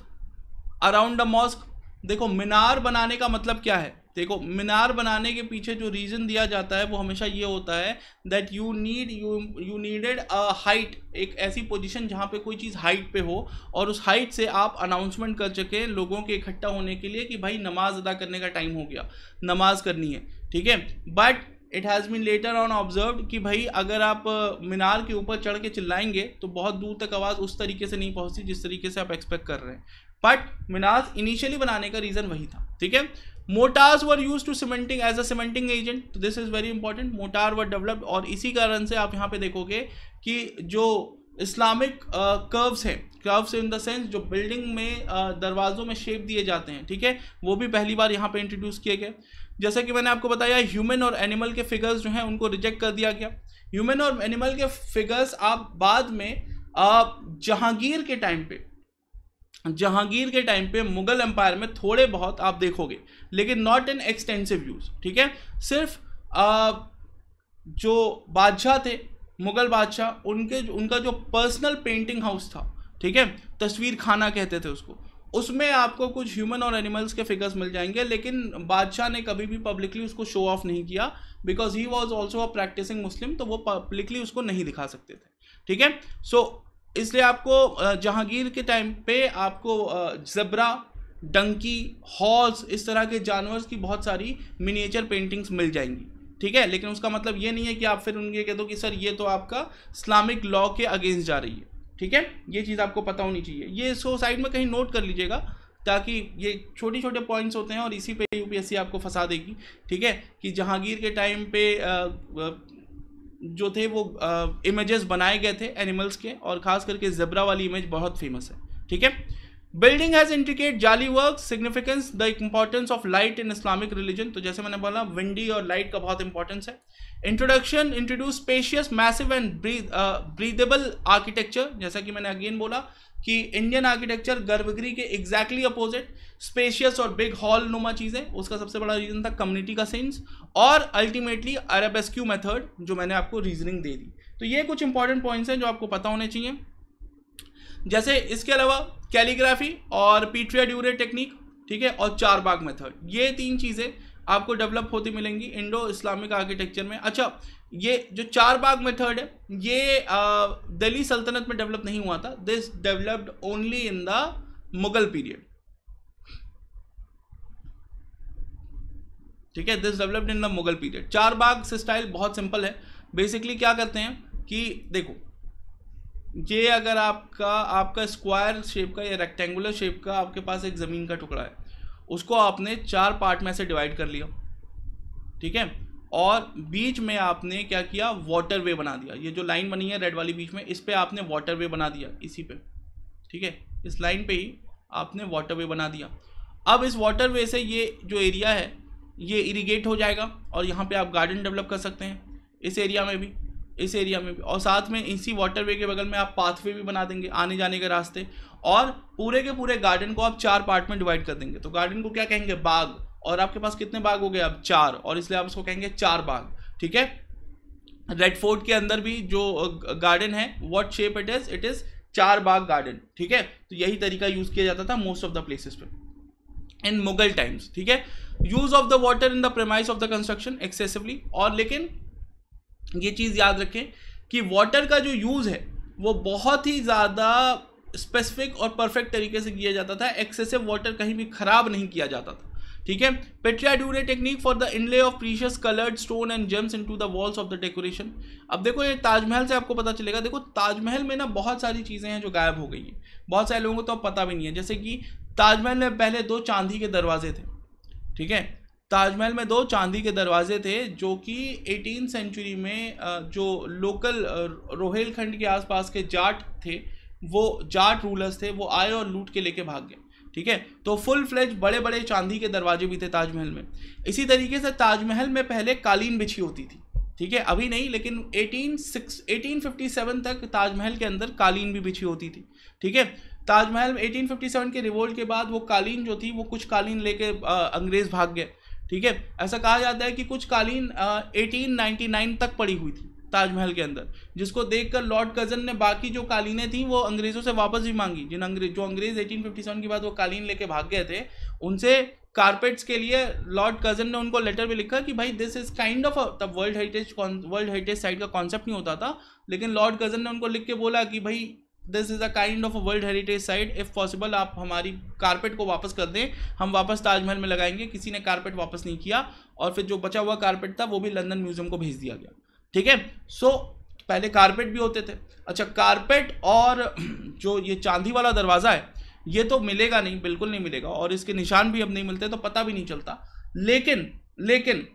A: around the mosque देखो मीनार बनाने का मतलब क्या है देखो मीनार बनाने के पीछे जो रीज़न दिया जाता है वो हमेशा ये होता है that you need you you needed a height एक ऐसी पोजीशन जहाँ पे कोई चीज़ हाइट पे हो और उस हाइट से आप अनाउंसमेंट कर सकें लोगों के इकट्ठा होने के लिए कि भाई नमाज अदा करने का टाइम हो गया नमाज करनी है ठीक है but it has been later on observe कि भाई अगर आप मीनार के ऊपर चढ़ के चिल्लाएंगे तो बहुत दूर तक आवाज़ उस तरीके से नहीं पहुँचती जिस तरीके से आप एक्सपेक्ट कर रहे हैं बट मीनार इनिशियली बनाने का रीज़न वही था ठीक है mortars were use to cementing as a cementing agent तो this is very important mortar were developed और इसी कारण से आप यहाँ पे देखोगे कि जो इस्लामिक कर्व्स हैं कर्व्स इन द सेंस जो बिल्डिंग में दरवाज़ों में शेप दिए जाते हैं ठीक है वो भी पहली बार यहाँ पे इंट्रोड्यूस किए गए जैसे कि मैंने आपको बताया ह्यूमन और एनिमल के फिगर्स जो हैं उनको रिजेक्ट कर दिया गया ह्यूमन और एनिमल के फिगर्स आप बाद में जहांगीर के टाइम पे जहांगीर के टाइम पे मुगल एम्पायर में थोड़े बहुत आप देखोगे लेकिन नॉट एन एक्सटेंसिव यूज़ ठीक है सिर्फ आ, जो बादशाह थे मुगल बादशाह उनके उनका जो पर्सनल पेंटिंग हाउस था ठीक है तस्वीर खाना कहते थे उसको उसमें आपको कुछ ह्यूमन और एनिमल्स के फिगर्स मिल जाएंगे लेकिन बादशाह ने कभी भी पब्लिकली उसको शो ऑफ नहीं किया because he was also a practising Muslim तो वो पब्लिकली उसको नहीं दिखा सकते थे ठीक है सो इसलिए आपको जहांगीर के टाइम पे आपको जबरा डंकी हॉर्स इस तरह के जानवर की बहुत सारी मिनिएचर पेंटिंग्स मिल जाएंगी ठीक है लेकिन उसका मतलब ये नहीं है कि आप फिर उनके कह दो कि सर ये तो आपका इस्लामिक लॉ के अगेंस्ट जा रही है ठीक है ये चीज़ आपको पता होनी चाहिए ये इसको साइड में कहीं नोट कर लीजिएगा ताकि ये छोटे छोटे पॉइंट्स होते हैं और इसी पे यूपीएससी आपको फंसा देगी ठीक है कि जहांगीर के टाइम पे आ, आ, जो थे वो इमेजेस बनाए गए थे एनिमल्स के और खास करके जेबरा वाली इमेज बहुत फेमस है ठीक है building has indicate jali work significance the importance of light in Islamic religion तो जैसे मैंने बोला विंडी और लाइट का बहुत इंपॉर्टेंस है introduction introduce spacious massive and breathable architecture जैसा कि मैंने अगेन बोला कि इंडियन आर्किटेक्चर गर्भगृह के एग्जैक्टली अपोजिट स्पेशियस और बिग हॉल नुमा चीज़ें उसका सबसे बड़ा रीज़न था कम्युनिटी का सेंस और अल्टीमेटली अरेबेस्क्यू मेथड जो मैंने आपको रीजनिंग दे दी तो ये कुछ इंपॉर्टेंट पॉइंट्स हैं जो आपको पता होने चाहिए जैसे इसके अलावा कैलीग्राफी और पीट्रिया ड्यूरे टेक्निक ठीक है और चार बाग मेथड ये तीन चीज़ें आपको डेवलप होती मिलेंगी इंडो इस्लामिक आर्किटेक्चर में अच्छा ये जो चार बाग मेथड है ये दिल्ली सल्तनत में डेवलप नहीं हुआ था this developed only in the Mughal period ठीक है this developed in the Mughal period charbagh से स्टाइल बहुत सिंपल है बेसिकली क्या करते हैं कि देखो ये अगर आपका आपका स्क्वायर शेप का या रेक्टेंगुलर शेप का आपके पास एक ज़मीन का टुकड़ा है उसको आपने चार पार्ट में से डिवाइड कर लिया ठीक है और बीच में आपने क्या किया वाटर वे बना दिया ये जो लाइन बनी है रेड वाली बीच में इस पर आपने वाटर वे बना दिया इसी पे ठीक है इस लाइन पे ही आपने वाटर वे बना दिया अब इस वाटर वे से ये जो एरिया है ये इरीगेट हो जाएगा और यहाँ पे आप गार्डन डेवलप कर सकते हैं इस एरिया में भी इस एरिया में भी और साथ में इसी वाटर वे के बगल में आप पाथवे भी बना देंगे आने जाने के रास्ते और पूरे के पूरे गार्डन को आप चार पार्ट में डिवाइड कर देंगे तो गार्डन को क्या कहेंगे बाग और आपके पास कितने बाघ हो गए अब चार और इसलिए आप उसको कहेंगे चार बाग ठीक है रेड फोर्ट के अंदर भी जो गार्डन है what shape it is it is charbagh garden ठीक है तो यही तरीका यूज किया जाता था मोस्ट ऑफ द प्लेसेस पे इन मुगल टाइम्स ठीक है use of the water in the premise of the construction excessively और लेकिन ये चीज़ याद रखें कि वाटर का जो यूज़ है वो बहुत ही ज़्यादा स्पेसिफिक और परफेक्ट तरीके से किया जाता था एक्सेसिव वाटर कहीं भी ख़राब नहीं किया जाता था ठीक है pietra pietra dura technique for the inlay of precious coloured stone and gems into the walls of the decoration अब देखो ये ताजमहल से आपको पता चलेगा देखो ताजमहल में ना बहुत सारी चीज़ें हैं जो गायब हो गई हैं बहुत सारे लोगों को तो अब पता भी नहीं है जैसे कि ताजमहल में पहले दो चांदी के दरवाजे थे ठीक है ताजमहल में दो चांदी के दरवाजे थे जो कि एटीन सेंचुरी में जो लोकल रोहेलखंड के आसपास के जाट थे वो जाट रूलर्स थे वो आए और लूट के लेके भाग गए ठीक है तो फुल फ्लेज बड़े बड़े चांदी के दरवाजे भी थे ताजमहल में इसी तरीके से ताजमहल में पहले कालीन बिछी होती थी ठीक है अभी नहीं लेकिन 1857 तक ताजमहल के अंदर कालीन भी बिछी होती थी ठीक है ताजमहल 1857 के रिवोल्ट के बाद वो कालीन जो थी वो कुछ कालीन लेके अंग्रेज़ भाग गए ठीक है ऐसा कहा जाता है कि कुछ कालीन आ, नाइन तक पड़ी हुई थी ताजमहल के अंदर जिसको देखकर लॉर्ड कजन ने बाकी जो कालीनें थी वो अंग्रेज़ों से वापस भी मांगी जिन अंग्रेज जो अंग्रेज़ 1857 के बाद वो कालीन लेके भाग गए थे उनसे कारपेट्स के लिए लॉर्ड कजन ने उनको लेटर भी लिखा कि भाई दिस इज काइंड ऑफ तब world heritage world heritage site का कॉन्सेप्ट नहीं होता था लेकिन लॉर्ड कजन ने उनको लिख के बोला कि भाई this is a kind of world heritage site if possible आप हमारी कारपेट को वापस कर दें हम वापस ताजमहल में लगाएंगे किसी ने कारपेट वापस नहीं किया और फिर जो बचा हुआ कारपेट था वो भी लंदन म्यूजियम को भेज दिया गया ठीक है सो पहले कारपेट भी होते थे अच्छा कारपेट और (clears throat) जो ये चांदी वाला दरवाज़ा है ये तो मिलेगा नहीं बिल्कुल नहीं मिलेगा और इसके निशान भी अब नहीं मिलते तो पता भी नहीं चलता लेकिन लेकिन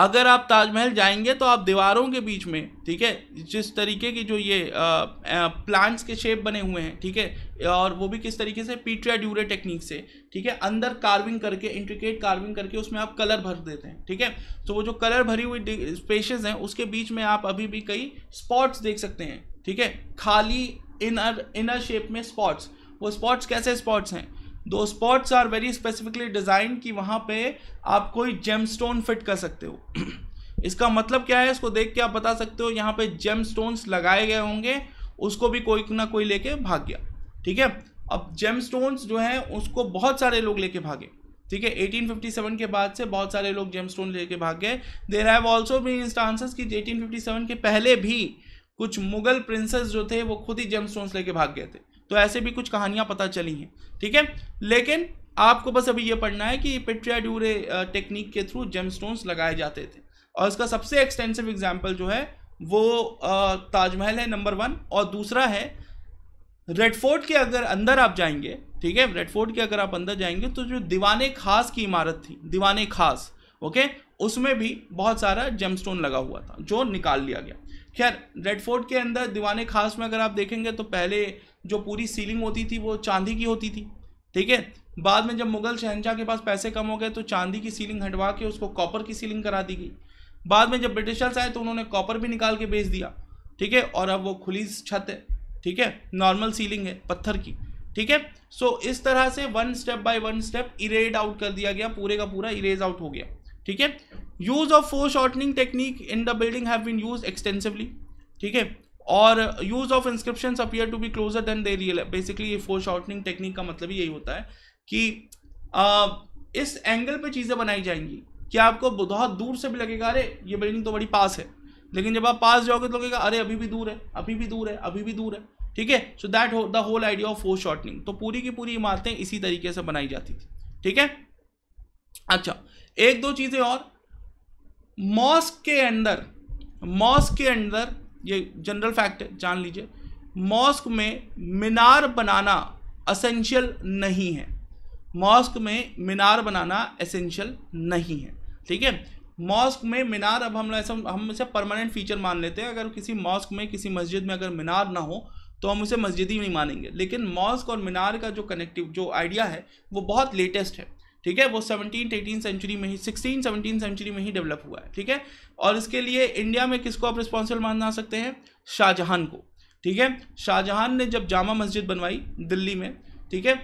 A: अगर आप ताजमहल जाएंगे तो आप दीवारों के बीच में ठीक है जिस तरीके की जो ये प्लांट्स के शेप बने हुए हैं ठीक है और वो भी किस तरीके से पीट्रिया ड्यूरे टेक्निक से ठीक है अंदर कार्विंग करके इंट्रिकेट कार्विंग करके उसमें आप कलर भर देते हैं ठीक है तो वो जो कलर भरी हुई स्पेशज हैं उसके बीच में आप अभी भी कई स्पॉट्स देख सकते हैं ठीक है खाली इनर इनर शेप में स्पॉट्स वो स्पॉट्स कैसे स्पॉट्स हैं दो spots are very specifically design कि वहाँ पे आप कोई जेम स्टोन फिट कर सकते हो (clears throat) इसका मतलब क्या है इसको देख के आप बता सकते हो यहाँ पे जेम स्टोन्स लगाए गए होंगे उसको भी कोई ना कोई लेके भाग गया ठीक है अब जेम स्टोन्स जो है उसको बहुत सारे लोग लेके भागे ठीक है 1857 के बाद से बहुत सारे लोग जेम स्टोन लेके भाग गए देर हैव ऑल्सो भी इंस्टांसेस कि 1857 के पहले भी कुछ मुगल प्रिंसेस जो थे वो खुद ही जेम स्टोन्स लेके भाग गए थे तो ऐसे भी कुछ कहानियां पता चली हैं ठीक है लेकिन आपको बस अभी ये पढ़ना है कि पेट्रिया ड्यूरे टेक्निक के थ्रू जेम लगाए जाते थे और इसका सबसे एक्सटेंसिव एग्जाम्पल जो है वो ताजमहल है नंबर वन और दूसरा है रेड फोर्ट के अगर अंदर आप जाएंगे ठीक है रेड फोर्ट के अगर आप अंदर जाएंगे तो जो दीवाने खास की इमारत थी दीवाने खास ओके उसमें भी बहुत सारा जेमस्टोन लगा हुआ था जो निकाल लिया गया खैर रेड फोर्ट के अंदर दीवाने खास में अगर आप देखेंगे तो पहले जो पूरी सीलिंग होती थी वो चांदी की होती थी ठीक है बाद में जब मुगल शहनशाह के पास पैसे कम हो गए तो चांदी की सीलिंग हटवा के उसको कॉपर की सीलिंग करा दी गई बाद में जब ब्रिटिशर्स आए तो उन्होंने कॉपर भी निकाल के बेच दिया ठीक है और अब वो खुली छत है ठीक है नॉर्मल सीलिंग है पत्थर की ठीक है सो इस तरह से one step by one step erode out कर दिया गया पूरे का पूरा इरेज आउट हो गया ठीक है use of foreshortening technique in the building have been use extensively ठीक है और use of inscription appear to be closer than they real basically ये फोर शॉर्टनिंग टेक्निक का मतलब यही होता है कि आ, इस एंगल पे चीज़ें बनाई जाएंगी कि आपको बहुत दूर से भी लगेगा अरे ये बिल्डिंग तो बड़ी पास है लेकिन जब आप पास जाओगे तो लगेगा अरे अभी भी दूर है अभी भी दूर है अभी भी दूर है ठीक है so that the whole idea of foreshortening तो पूरी की पूरी इमारतें इसी तरीके से बनाई जाती थी ठीक है अच्छा एक दो चीज़ें और मॉस्क के अंदर मॉस्क के अंदर ये जनरल फैक्ट है जान लीजिए मॉस्क में मीनार बनाना असेंशियल नहीं है मॉस्क में मीनार बनाना असेंशियल नहीं है ठीक है मॉस्क में मीनार अब हम ऐसा हम इसे परमानेंट फीचर मान लेते हैं अगर किसी मॉस्क में किसी मस्जिद में अगर मीनार ना हो तो हम उसे मस्जिद ही नहीं मानेंगे लेकिन मॉस्क और मीनार का जो कनेक्टिव जो आइडिया है वो बहुत लेटेस्ट है ठीक है वो सेवनटीन एटीन सेंचुरी में ही सिक्सटीन सेवनटीन सेंचुरी में ही डेवलप हुआ है ठीक है और इसके लिए इंडिया में किसको आप रिस्पॉन्सिबल माना सकते हैं शाहजहान को ठीक है शाहजहां ने जब जामा मस्जिद बनवाई दिल्ली में ठीक है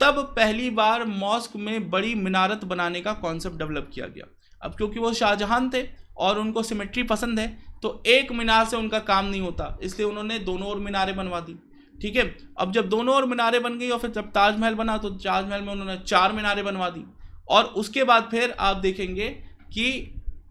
A: तब पहली बार मॉस्क में बड़ी मीनारत बनाने का कॉन्सेप्ट डेवलप किया गया अब क्योंकि वो शाहजहान थे और उनको सिमेट्री पसंद है तो एक मीनार से उनका काम नहीं होता इसलिए उन्होंने दोनों और मीनारें बनवा दी ठीक है अब जब दोनों और मीनारें बन गई और फिर जब ताजमहल बना तो ताजमहल में उन्होंने चार मीनारें बनवा दी और उसके बाद फिर आप देखेंगे कि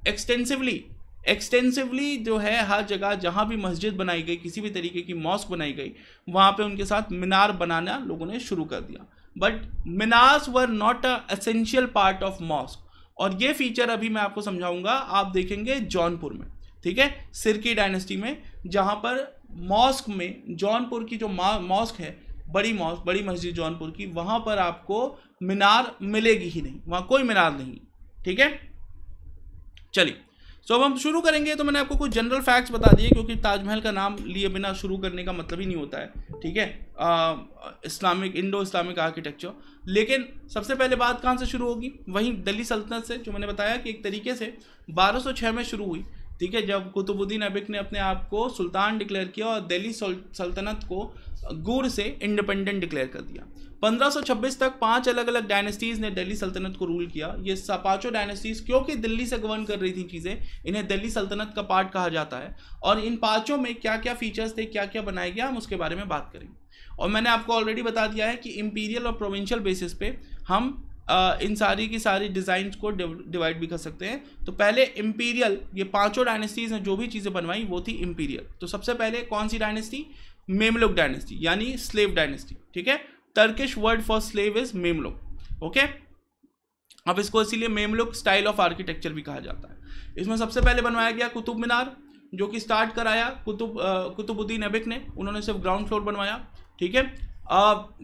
A: एक्सटेंसिवली एक्सटेंसिवली जो है हर जगह जहाँ भी मस्जिद बनाई गई किसी भी तरीके की मॉस्क बनाई गई वहाँ पे उनके साथ मीनार बनाना लोगों ने शुरू कर दिया but minars were not a essential part of mosque और ये फीचर अभी मैं आपको समझाऊंगा आप देखेंगे जौनपुर में ठीक है सिरकी डायनेस्टी में जहाँ पर मॉस्क में जौनपुर की जो मॉस्क है बड़ी मॉस्क बड़ी मस्जिद जौनपुर की वहाँ पर आपको मीनार मिलेगी ही नहीं वहाँ कोई मीनार नहीं ठीक है चलिए सो अब हम शुरू करेंगे तो मैंने आपको कुछ जनरल फैक्ट्स बता दिए क्योंकि ताजमहल का नाम लिए बिना शुरू करने का मतलब ही नहीं होता है ठीक है इस्लामिक इंडो इस्लामिक आर्किटेक्चर लेकिन सबसे पहले बात कहाँ से शुरू होगी वहीं दिल्ली सल्तनत से जो मैंने बताया कि एक तरीके से 1206 में शुरू हुई ठीक है जब कुतुबुद्दीन अबिक ने अपने आप को सुल्तान डिक्लेयर किया और दिल्ली सल्तनत को गुर से इंडिपेंडेंट डिक्लेयर कर दिया 1526 तक पांच अलग अलग डायनेस्टीज़ ने दिल्ली सल्तनत को रूल किया ये सपाचो डायनेस्टीज़ क्योंकि दिल्ली से गवर्न कर रही थी चीज़ें इन्हें दिल्ली सल्तनत का पार्ट कहा जाता है और इन पाँचों में क्या क्या फीचर्स थे क्या क्या बनाया गया हम उसके बारे में बात करेंगे और मैंने आपको ऑलरेडी बता दिया है कि इम्पीरियल और प्रोविंशियल बेसिस पे हम इन सारी की सारी डिज़ाइन को डिवाइड भी कर सकते हैं तो पहले इम्पीरियल ये पांचों डायनेस्टीज़ ने जो भी चीज़ें बनवाई वो थी इम्पीरियल तो सबसे पहले कौन सी डायनेस्टी मेमलुक डायनेस्टी यानी स्लेव डायनेस्टी ठीक है Turkish word for slave is Mamluk okay अब इसको इसीलिए मेमलुक स्टाइल ऑफ आर्किटेक्चर भी कहा जाता है इसमें सबसे पहले बनवाया गया कुतुब मीनार जो कि स्टार्ट कराया कुतुब कुतुबुद्दीन एबिक ने उन्होंने सिर्फ ग्राउंड फ्लोर बनवाया ठीक है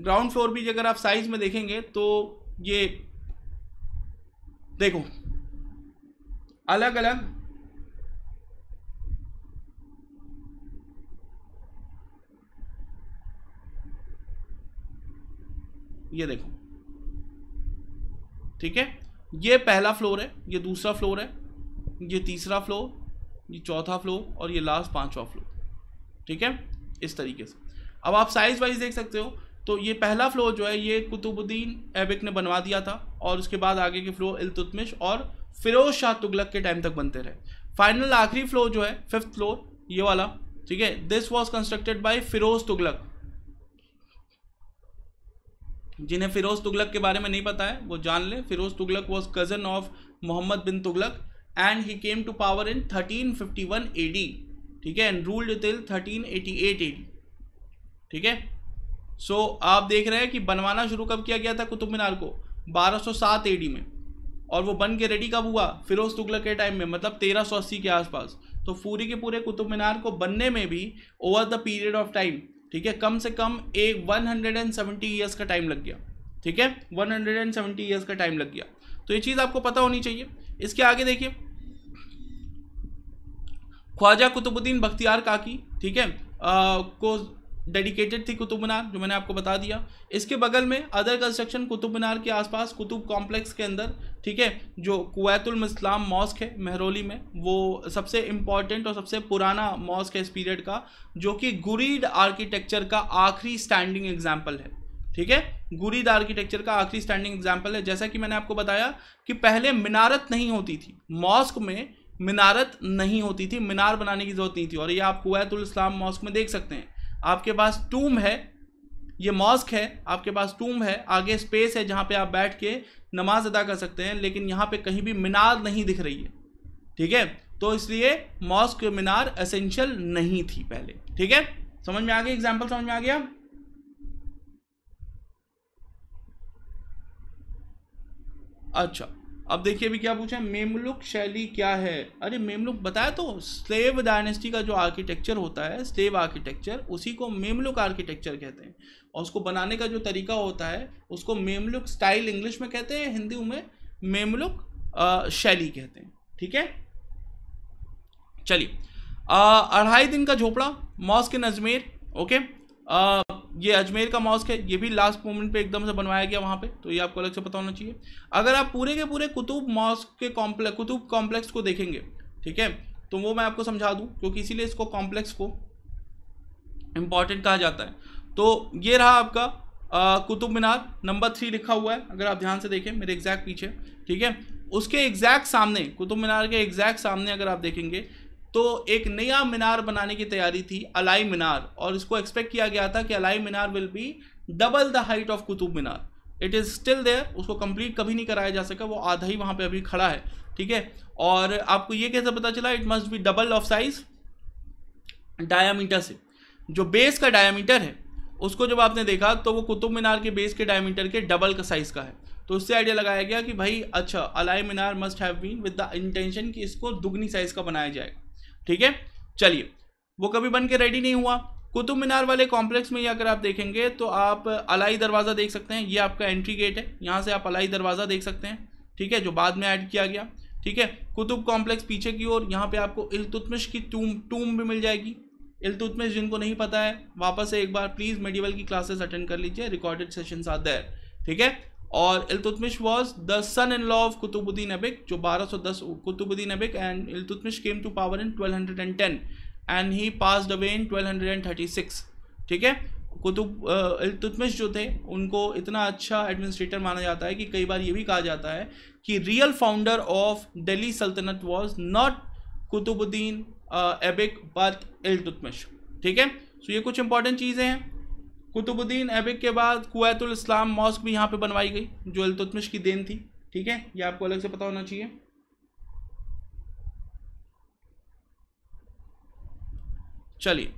A: ग्राउंड फ्लोर भी अगर आप साइज में देखेंगे तो ये देखो अलग अलग ये देखो ठीक है ये पहला फ्लोर है ये दूसरा फ्लोर है ये तीसरा फ्लोर ये चौथा फ्लोर और ये लास्ट पांचवा फ्लोर ठीक है इस तरीके से अब आप साइज वाइज देख सकते हो तो ये पहला फ्लो जो है ये कुतुबुद्दीन एबिक ने बनवा दिया था और उसके बाद आगे के फ्लो इलतुतमिश और फिरोज शाह तुगलक के टाइम तक बनते रहे फाइनल आखिरी फ्लो जो है फिफ्थ फ्लोर ये वाला ठीक है this was constructed by Firoz Tughlaq जिन्हें फिरोज तुगलक के बारे में नहीं पता है वो जान लें Firoz Tughlaq was cousin of Mohammad bin Tughlaq and he came to power in 1351 AD ठीक है एंड रूल्ड टिल 1388 एडी ठीक है सो so, आप देख रहे हैं कि बनवाना शुरू कब किया गया था कुतुब मीनार को 1207 एडी में और वो बन के रेडी कब हुआ फिरोज तुगलक के टाइम में मतलब 1380 के आसपास तो पूरी के पूरे कुतुब मीनार को बनने में भी over the period of time ठीक है कम से कम एक 170 ईयर्स का टाइम लग गया ठीक है 170 ईयर्स का टाइम लग गया तो ये चीज़ आपको पता होनी चाहिए इसके आगे देखिए ख्वाजा कुतुबुद्दीन बख्तियार काकी ठीक है आ, को डेडिकेटेड थी कुतुब मीनार जो मैंने आपको बता दिया इसके बगल में अदर कंस्ट्रक्शन कुतुब मीनार के आसपास कुतुब कॉम्प्लेक्स के अंदर ठीक है जो कुवैतुल इस्लाम मॉस्क है मेहरोली में वो सबसे इम्पॉर्टेंट और सबसे पुराना मॉस्क है इस पीरियड का जो कि गुरीड आर्किटेक्चर का आखिरी स्टैंडिंग एग्जाम्पल है ठीक है गुरीद आर्किटेक्चर का आखिरी स्टैंडिंग एग्जाम्पल है जैसा कि मैंने आपको बताया कि पहले मीनारत नहीं होती थी मॉस्क में मीनारत नहीं होती थी मीनार बनाने की जरूरत नहीं थी और ये आप कुवैतुल इस्लाम मॉस्क में देख सकते हैं आपके पास टूम है ये मॉस्क है आपके पास टूम है आगे स्पेस है जहाँ पे आप बैठ के नमाज अदा कर सकते हैं लेकिन यहाँ पे कहीं भी मीनार नहीं दिख रही है ठीक है तो इसलिए मॉस्क मीनार असेंशियल नहीं थी पहले ठीक है समझ में आ गया एग्जाम्पल समझ में आ गया अच्छा अब देखिए अभी क्या पूछा है मेमलुक शैली क्या है अरे मेमलुक बताया तो स्लेव डायनेस्टी का जो आर्किटेक्चर होता है स्लेव आर्किटेक्चर उसी को मेमलुक आर्किटेक्चर कहते हैं और उसको बनाने का जो तरीका होता है उसको मेमलुक स्टाइल इंग्लिश में कहते हैं हिंदी में मेमलुक शैली कहते हैं ठीक है चलिए Adhai Din Ka Jhonpra mosque in Ajmer okay आ, ये अजमेर का मॉस्क है ये भी लास्ट मोमेंट पे एकदम से बनवाया गया वहाँ पे तो ये आपको अलग से पता होना चाहिए अगर आप पूरे के पूरे कुतुब मॉस्क के कॉम्प्लेक्स कुतुब कॉम्प्लेक्स को देखेंगे ठीक है तो वो मैं आपको समझा दूँ क्योंकि इसीलिए इसको कॉम्प्लेक्स को इम्पॉर्टेंट कहा जाता है तो ये रहा आपका आ, कुतुब मीनार नंबर थ्री लिखा हुआ है अगर आप ध्यान से देखें मेरे एग्जैक्ट पीछे ठीक है उसके एग्जैक्ट सामने कुतुब मीनार के एग्जैक्ट सामने अगर आप देखेंगे तो एक नया मीनार बनाने की तैयारी थी अलाई मीनार और इसको एक्सपेक्ट किया गया था कि Alai Minar will be double the height of Qutub Minar it is still there उसको कंप्लीट कभी नहीं कराया जा सका वो आधा ही वहाँ पे अभी खड़ा है ठीक है और आपको ये कैसे पता चला it must be double of size diameter से जो बेस का डायामीटर है उसको जब आपने देखा तो वो कुतुब मीनार के बेस के डायमीटर के डबल का साइज़ का है तो उससे आइडिया लगाया गया कि भाई अच्छा Alai Minar must have been with the intention कि इसको दुगनी साइज़ का बनाया जाएगा ठीक है चलिए वो कभी बन के रेडी नहीं हुआ कुतुब मीनार वाले कॉम्प्लेक्स में अगर आप देखेंगे तो आप अलाई दरवाज़ा देख सकते हैं ये आपका एंट्री गेट है यहाँ से आप अलाई दरवाज़ा देख सकते हैं ठीक है जो बाद में ऐड किया गया ठीक है कुतुब कॉम्प्लेक्स पीछे की ओर यहाँ पे आपको इलतुतमिश की टूम टूम भी मिल जाएगी इलतुतमिश जिनको नहीं पता है वापस से एक बार प्लीज़ मेडिवल की क्लासेस अटेंड कर लीजिए रिकॉर्डेड सेशन आर देयर ठीक है और Iltutmish was the son in law of Qutbuddin Aibak जो 1210 Qutbuddin Aibak and Iltutmish came to power in 1210 and ten and he pass away in twelve hundred and thirty six ठीक है कुतुब इलतुतमिश जो थे उनको इतना अच्छा एडमिनिस्ट्रेटर माना जाता है कि कई बार ये भी कहा जाता है कि real founder of Delhi Sultanate was not Qutbuddin Aibak but Iltutmish ठीक है सो ये कुछ इंपॉर्टेंट चीज़ें हैं कुतुबुद्दीन ऐबिक के बाद कुतुल इस्लाम मॉस्क भी यहाँ पे बनवाई गई जो अलतुतमिश की देन थी ठीक है ये आपको अलग से पता होना चाहिए चलिए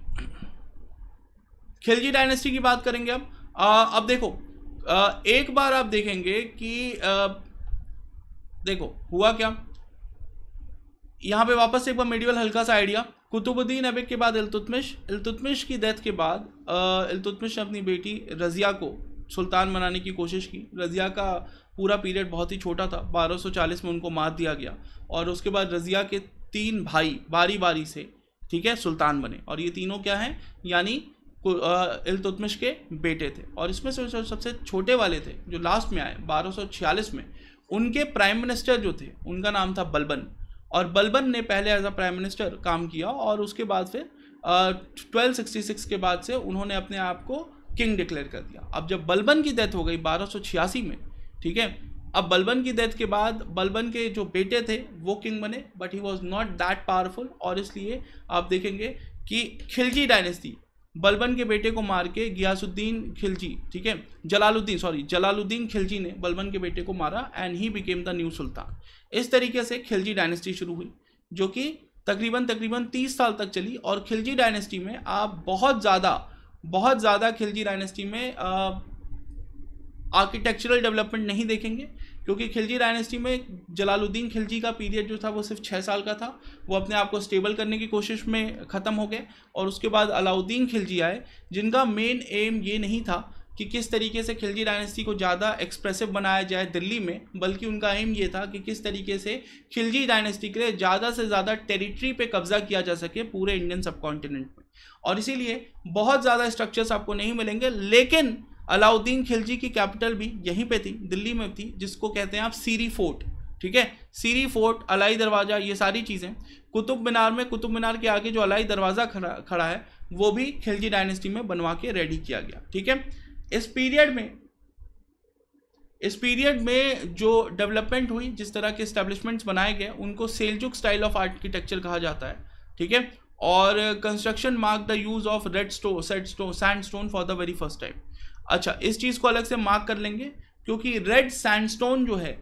A: खिलजी डायनेस्टी की बात करेंगे अब आ, अब देखो आ, एक बार आप देखेंगे कि आ, देखो हुआ क्या यहाँ पे वापस एक बार मेडिवल हल्का सा आइडिया कुतुबुद्दीन अबिक के बाद अल्तुतमिश अल्तुतमिश की डेथ के बाद अल्तुतमिश ने अपनी बेटी रज़िया को सुल्तान बनाने की कोशिश की रज़िया का पूरा पीरियड बहुत ही छोटा था 1240 में उनको मार दिया गया और उसके बाद रज़िया के तीन भाई बारी बारी से ठीक है सुल्तान बने और ये तीनों क्या हैं यानी अलतुतमिश के बेटे थे और इसमें से सबसे छोटे वाले थे जो लास्ट में आए 1246 में उनके प्राइम मिनिस्टर जो थे उनका नाम था बलबन और बलबन ने पहले एज अ प्राइम मिनिस्टर काम किया और उसके बाद फिर ट्वेल्व सिक्सटी सिक्स के बाद से उन्होंने अपने आप को किंग डिक्लेयर कर दिया अब जब बलबन की डेथ हो गई बारह में ठीक है अब बलबन की डेथ के बाद बलबन के जो बेटे थे वो किंग बने but he was not that powerful और इसलिए आप देखेंगे कि खिलजी डायनेस्टी बलबन के बेटे को मार के गियासुद्दीन खिलजी ठीक है जलालुद्दीन सॉरी जलालुद्दीन खिलजी ने बलबन के बेटे को मारा and he became the new sultan इस तरीके से खिलजी डायनेस्टी शुरू हुई जो कि तकरीबन तकरीबन तीस साल तक चली और खिलजी डायनेस्टी में आप बहुत ज़्यादा बहुत ज़्यादा खिलजी डायनेस्टी में आ, आर्किटेक्चरल डेवलपमेंट नहीं देखेंगे क्योंकि खिलजी डायनेस्टी में जलालुद्दीन खिलजी का पीरियड जो था वो सिर्फ छः साल का था वो अपने आप को स्टेबल करने की कोशिश में ख़त्म हो गए और उसके बाद अलाउद्दीन खिलजी आए जिनका मेन एम ये नहीं था कि किस तरीके से खिलजी डायनेस्टी को ज़्यादा एक्सप्रेसिव बनाया जाए दिल्ली में बल्कि उनका एम ये था कि किस तरीके से खिलजी डायनेस्टी के लिए ज़्यादा से ज़्यादा टेरिटरी पे कब्ज़ा किया जा सके पूरे इंडियन सब कॉन्टिनेंट में और इसीलिए बहुत ज़्यादा स्ट्रक्चर्स आपको नहीं मिलेंगे लेकिन अलाउद्दीन खिलजी की कैपिटल भी यहीं पे थी दिल्ली में थी जिसको कहते हैं आप सीरी फोर्ट ठीक है सीरी फोर्ट अलाई दरवाज़ा ये सारी चीज़ें कुतुब मीनार में कुतुब मीनार के आगे जो अलाई दरवाज़ा खड़ा खड़ा है वो भी खिलजी डायनेस्टी में बनवा के रेडी किया गया ठीक है इस पीरियड में इस पीरियड में जो डेवलपमेंट हुई जिस तरह के इस्टेब्लिशमेंट्स बनाए गए उनको सेलजुक स्टाइल ऑफ आर्किटेक्चर कहा जाता है ठीक है और construction mark the use of red stone set stone sand stone for the very first time अच्छा इस चीज़ को अलग से मार्क कर लेंगे क्योंकि रेड सैंडस्टोन जो है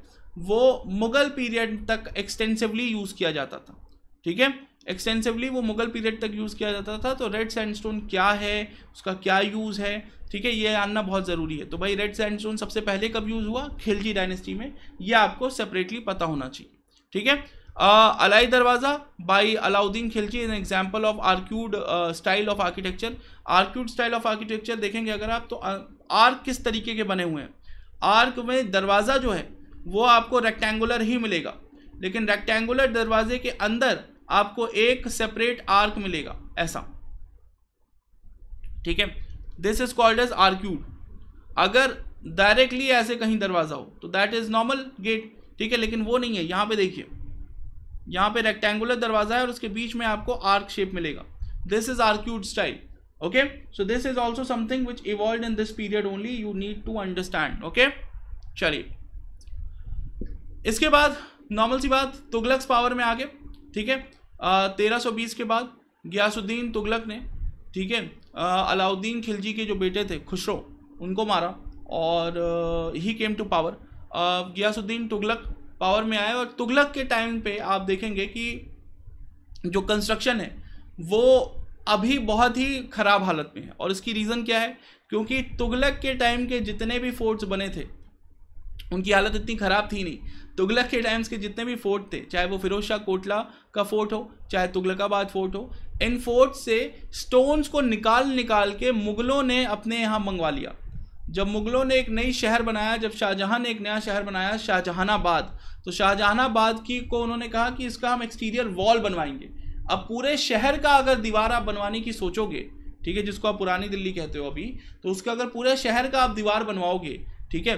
A: वो मुगल पीरियड तक एक्सटेंसिवली यूज़ किया जाता था ठीक है एक्सटेंसिवली वो मुगल पीरियड तक यूज़ किया जाता था तो रेड सैंडस्टोन क्या है उसका क्या यूज़ है ठीक है ये जानना बहुत ज़रूरी है तो भाई रेड सैंडस्टोन सबसे पहले कब यूज़ हुआ खिलजी डायनेस्टी में यह आपको सेपरेटली पता होना चाहिए ठीक है Alai Darwaza by Alauddin Khilji in example of arcuate style of architecture arcuate style of architecture देखेंगे अगर आप तो आर्क किस तरीके के बने हुए हैं आर्क में दरवाज़ा जो है वो आपको रेक्टेंगुलर ही मिलेगा लेकिन रेक्टेंगुलर दरवाजे के अंदर आपको एक सेपरेट आर्क मिलेगा ऐसा ठीक है this is called as arcuate अगर डायरेक्टली ऐसे कहीं दरवाज़ा हो तो दैट इज़ नॉर्मल गेट ठीक है लेकिन वो नहीं है यहाँ पे देखिए यहाँ पे रेक्टेंगुलर दरवाजा है और उसके बीच में आपको आर्क शेप मिलेगा this is arcuate style okay so this is also something which evolve in this period only you need to understand okay चलिए इसके बाद नॉर्मल सी बात तुगलक्स पावर में आगे ठीक है तेरह सौ बीस के बाद गयासुद्दीन तुगलक ने ठीक है अलाउद्दीन खिलजी के जो बेटे थे खुशरो उनको मारा और he came to power Ghiyasuddin Tughlaq power में आए और तुगलक के टाइम पे आप देखेंगे कि जो कंस्ट्रक्शन है वो अभी बहुत ही ख़राब हालत में है और इसकी रीज़न क्या है क्योंकि तुगलक के टाइम के जितने भी फोर्ट्स बने थे उनकी हालत इतनी ख़राब थी नहीं तुगलक के टाइम्स के जितने भी फोर्ट थे चाहे वो फिरोज शाह कोटला का फोर्ट हो चाहे तुगलकाबाद फोर्ट हो इन फोर्ट से स्टोन्स को निकाल निकाल के मुगलों ने अपने यहाँ मंगवा लिया जब मुग़लों ने एक नई शहर बनाया जब शाहजहां ने एक नया शहर बनाया शाहजहानाबाद तो शाहजहानाबाद की को उन्होंने कहा कि इसका हम एक्सटीरियर वॉल बनवाएंगे अब पूरे शहर का अगर दीवार आप बनवाने की सोचोगे ठीक है जिसको आप पुरानी दिल्ली कहते हो अभी तो उसका अगर पूरे शहर का आप दीवार बनवाओगे ठीक है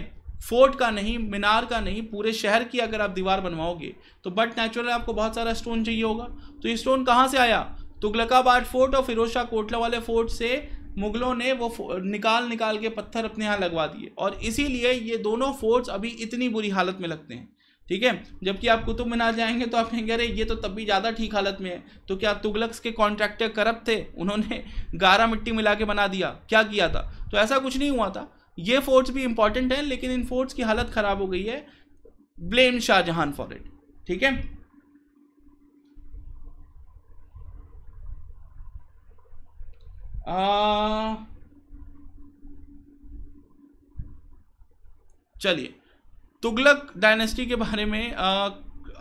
A: फोर्ट का नहीं मीनार का नहीं पूरे शहर की अगर आप दीवार बनवाओगे तो बट नेचुरल आपको बहुत सारा स्टोन चाहिए होगा तो ये स्टोन कहाँ से आया तुगलकाबाद फोर्ट और फिरोशा कोटला वाले फोर्ट से मुगलों ने वो निकाल निकाल के पत्थर अपने यहाँ लगवा दिए और इसीलिए ये दोनों फोर्ट्स अभी इतनी बुरी हालत में लगते हैं ठीक है जबकि आप कुतुब मीनार जाएंगे तो आप कहेंगे अरे ये तो तब भी ज़्यादा ठीक हालत में है तो क्या तुगलक्स के कॉन्ट्रैक्टर करप्ट थे उन्होंने (laughs) गारा मिट्टी मिला के बना दिया क्या किया था तो ऐसा कुछ नहीं हुआ था ये फोर्ट्स भी इंपॉर्टेंट हैं लेकिन इन फोर्ट्स की हालत ख़राब हो गई है ब्लेम शाहजहान फॉर इट ठीक है चलिए तुगलक डायनेस्टी के बारे में आ,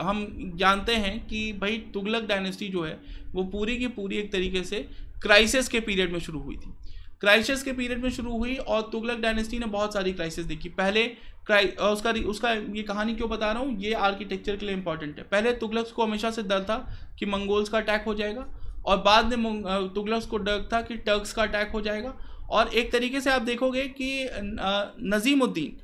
A: हम जानते हैं कि भाई तुगलक डायनेस्टी जो है वो पूरी की पूरी एक तरीके से क्राइसिस के पीरियड में शुरू हुई थी क्राइसिस के पीरियड में शुरू हुई और तुगलक डायनेस्टी ने बहुत सारी क्राइसिस देखी पहले क्राइ उसका उसका ये कहानी क्यों बता रहा हूँ ये आर्किटेक्चर के लिए इंपॉर्टेंट है पहले तुगलक को हमेशा से डर था कि मंगोल्स का अटैक हो जाएगा और बाद में तुगलक को डर था कि टर्क्स का अटैक हो जाएगा और एक तरीके से आप देखोगे कि Nazimuddin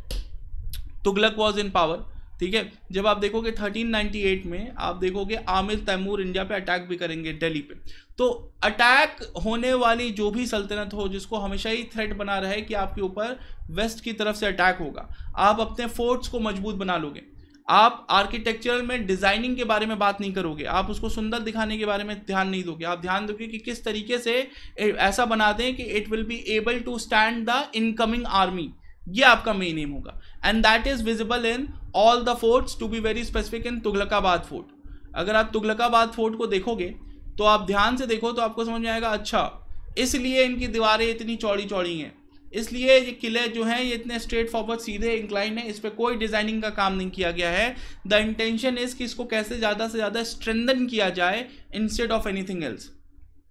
A: Tughlaq was in power ठीक है जब आप देखोगे 1398 में आप देखोगे आमिर तैमूर इंडिया पे अटैक भी करेंगे दिल्ली पे तो अटैक होने वाली जो भी सल्तनत हो जिसको हमेशा ही थ्रेट बना रहे कि आपके ऊपर वेस्ट की तरफ से अटैक होगा आप अपने फोर्ट्स को मजबूत बना लोगे आप आर्किटेक्चरल में डिजाइनिंग के बारे में बात नहीं करोगे आप उसको सुंदर दिखाने के बारे में ध्यान नहीं दोगे आप ध्यान दोगे कि किस तरीके से ऐसा बनाते हैं कि it will be able to stand the incoming army ये आपका मेन एम होगा and that is visible in all the forts to be very specific in Tughlaqabad fort अगर आप तुगलकाबाद फोर्ट को देखोगे तो आप ध्यान से देखो तो आपको समझ में आएगा अच्छा इसलिए इनकी दीवारें इतनी चौड़ी चौड़ी हैं इसलिए ये किले जो हैं ये इतने स्ट्रेट फॉरवर्ड सीधे इंक्लाइन है इस पर कोई डिज़ाइनिंग का काम नहीं किया गया है द इंटेंशन इज़ कि इसको कैसे ज़्यादा से ज़्यादा स्ट्रेंदन किया जाए इंस्टेड ऑफ एनीथिंग एल्स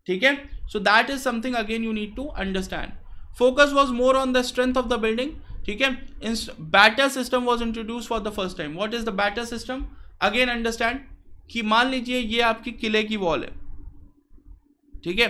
A: ठीक है so that is something again you need to understand focus was more on the strength of the building ठीक है batter system was introduce for the first time what is the batter system again understand कि मान लीजिए ये आपकी किले की वॉल है ठीक है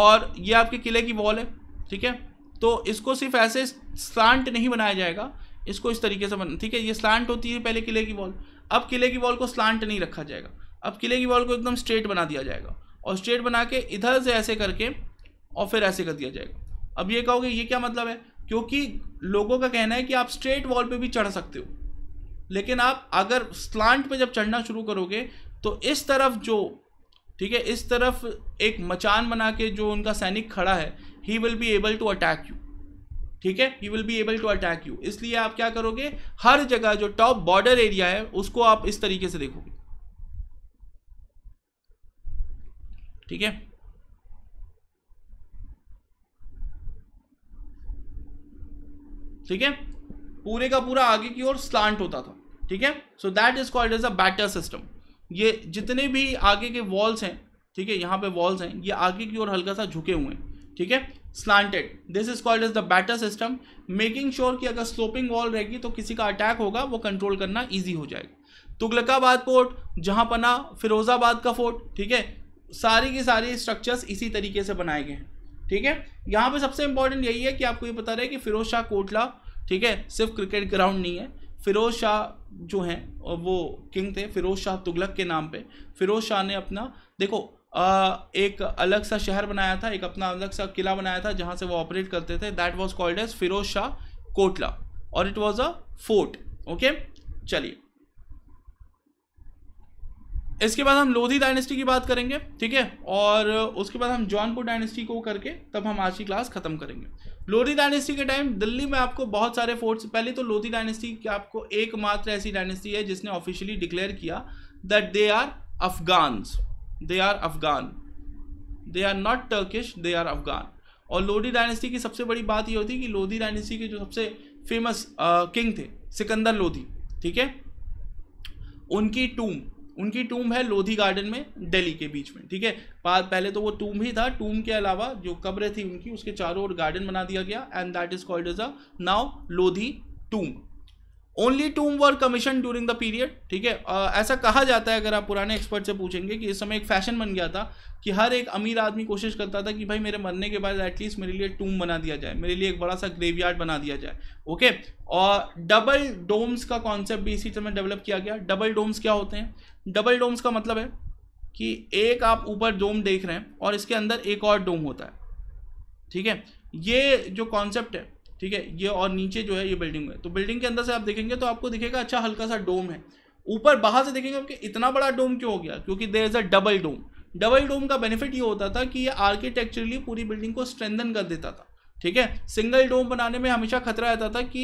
A: और ये आपके किले की वॉल है ठीक है तो इसको सिर्फ ऐसे स्लांट नहीं बनाया जाएगा इसको इस तरीके से बना ठीक है ये स्लांट होती है पहले किले की बॉल अब किले की बॉल को स्लांट नहीं रखा जाएगा अब किले की बॉल को एकदम स्ट्रेट बना दिया जाएगा और स्ट्रेट बना के इधर से ऐसे करके और फिर ऐसे कर दिया जाएगा अब ये कहोगे ये क्या मतलब है क्योंकि लोगों का कहना है कि आप स्ट्रेट वॉल पर भी चढ़ सकते हो लेकिन आप अगर स्लांट पर जब चढ़ना शुरू करोगे तो इस तरफ जो ठीक है इस तरफ एक मचान बना के जो उनका सैनिक खड़ा है he will be able to attack you ठीक है he will be able to attack you इसलिए आप क्या करोगे हर जगह जो टॉप बॉर्डर एरिया है उसको आप इस तरीके से देखोगे ठीक है ठीक है पूरे का पूरा आगे की ओर स्लांट होता था ठीक है so that is called as a batter system ये जितने भी आगे के वॉल्स हैं ठीक है यहाँ पे वॉल्स हैं ये आगे की ओर हल्का सा झुके हुए हैं ठीक है slanted this is called is the batter system making sure कि अगर स्लोपिंग वॉल रहेगी तो किसी का अटैक होगा वो कंट्रोल करना ईजी हो जाएगा तुगलकाबाद फोर्ट जहाँ पना फिरोजाबाद का फोर्ट ठीक है सारी की सारी स्ट्रक्चर्स इसी तरीके से बनाए गए हैं ठीक है यहाँ पे सबसे इंपॉर्टेंट यही है कि आपको ये पता रहे कि फिरोज शाह कोटला ठीक है सिर्फ क्रिकेट ग्राउंड नहीं है फिरोज शाह जो हैं वो किंग थे फिरोज शाह तुगलक के नाम पे फिरोज शाह ने अपना देखो एक अलग सा शहर बनाया था एक अपना अलग सा किला बनाया था जहाँ से वो ऑपरेट करते थे that was called as Firoz Shah Kotla और it was a fort okay चलिए इसके बाद हम लोधी डायनेस्टी की बात करेंगे ठीक है और उसके बाद हम जौनपुर डायनेस्टी को करके तब हम आज की क्लास खत्म करेंगे लोधी डायनेस्टी के टाइम दिल्ली में आपको बहुत सारे फोर्ट्स पहले तो लोधी डायनेस्टी की आपको एकमात्र ऐसी डायनेस्टी है जिसने ऑफिशियली डिक्लेयर किया that they are Afghans they are Afghan they are not Turkish they are Afghan और लोधी डायनेस्टी की सबसे बड़ी बात यह होती कि लोधी डायनेस्टी के जो सबसे फेमस किंग थे सिकंदर लोधी ठीक है उनकी टूम उनकी टूम है लोधी गार्डन में दिल्ली के बीच में ठीक है पहले तो वो टूम ही था टूम के अलावा जो कब्रें थी उनकी उसके चारों ओर गार्डन बना दिया गया and that is called is a now Lodi tomb only tomb were commission during the period ठीक है ऐसा कहा जाता है अगर आप पुराने एक्सपर्ट से पूछेंगे कि इस समय एक फैशन बन गया था कि हर एक अमीर आदमी कोशिश करता था कि भाई मेरे मरने के बाद एटलीस्ट मेरे लिए टूम बना दिया जाए मेरे लिए एक बड़ा सा ग्रेवयार्ड बना दिया जाए ओके और डबल डोम्स का कॉन्सेप्ट भी इसी समय डेवलप किया गया डबल डोम्स क्या होते हैं डबल डोम्स का मतलब है कि एक आप ऊपर डोम देख रहे हैं और इसके अंदर एक और डोम होता है ठीक है ये जो कॉन्सेप्ट है ठीक है ये और नीचे जो है ये बिल्डिंग है तो बिल्डिंग के अंदर से आप देखेंगे तो आपको दिखेगा अच्छा हल्का सा डोम है ऊपर बाहर से देखेंगे कि इतना बड़ा डोम क्यों हो गया क्योंकि there is a double dome double dome का बेनिफिट ये होता था कि ये आर्किटेक्चरली पूरी बिल्डिंग को स्ट्रेंथन कर देता था ठीक है सिंगल डोम बनाने में हमेशा खतरा रहता था कि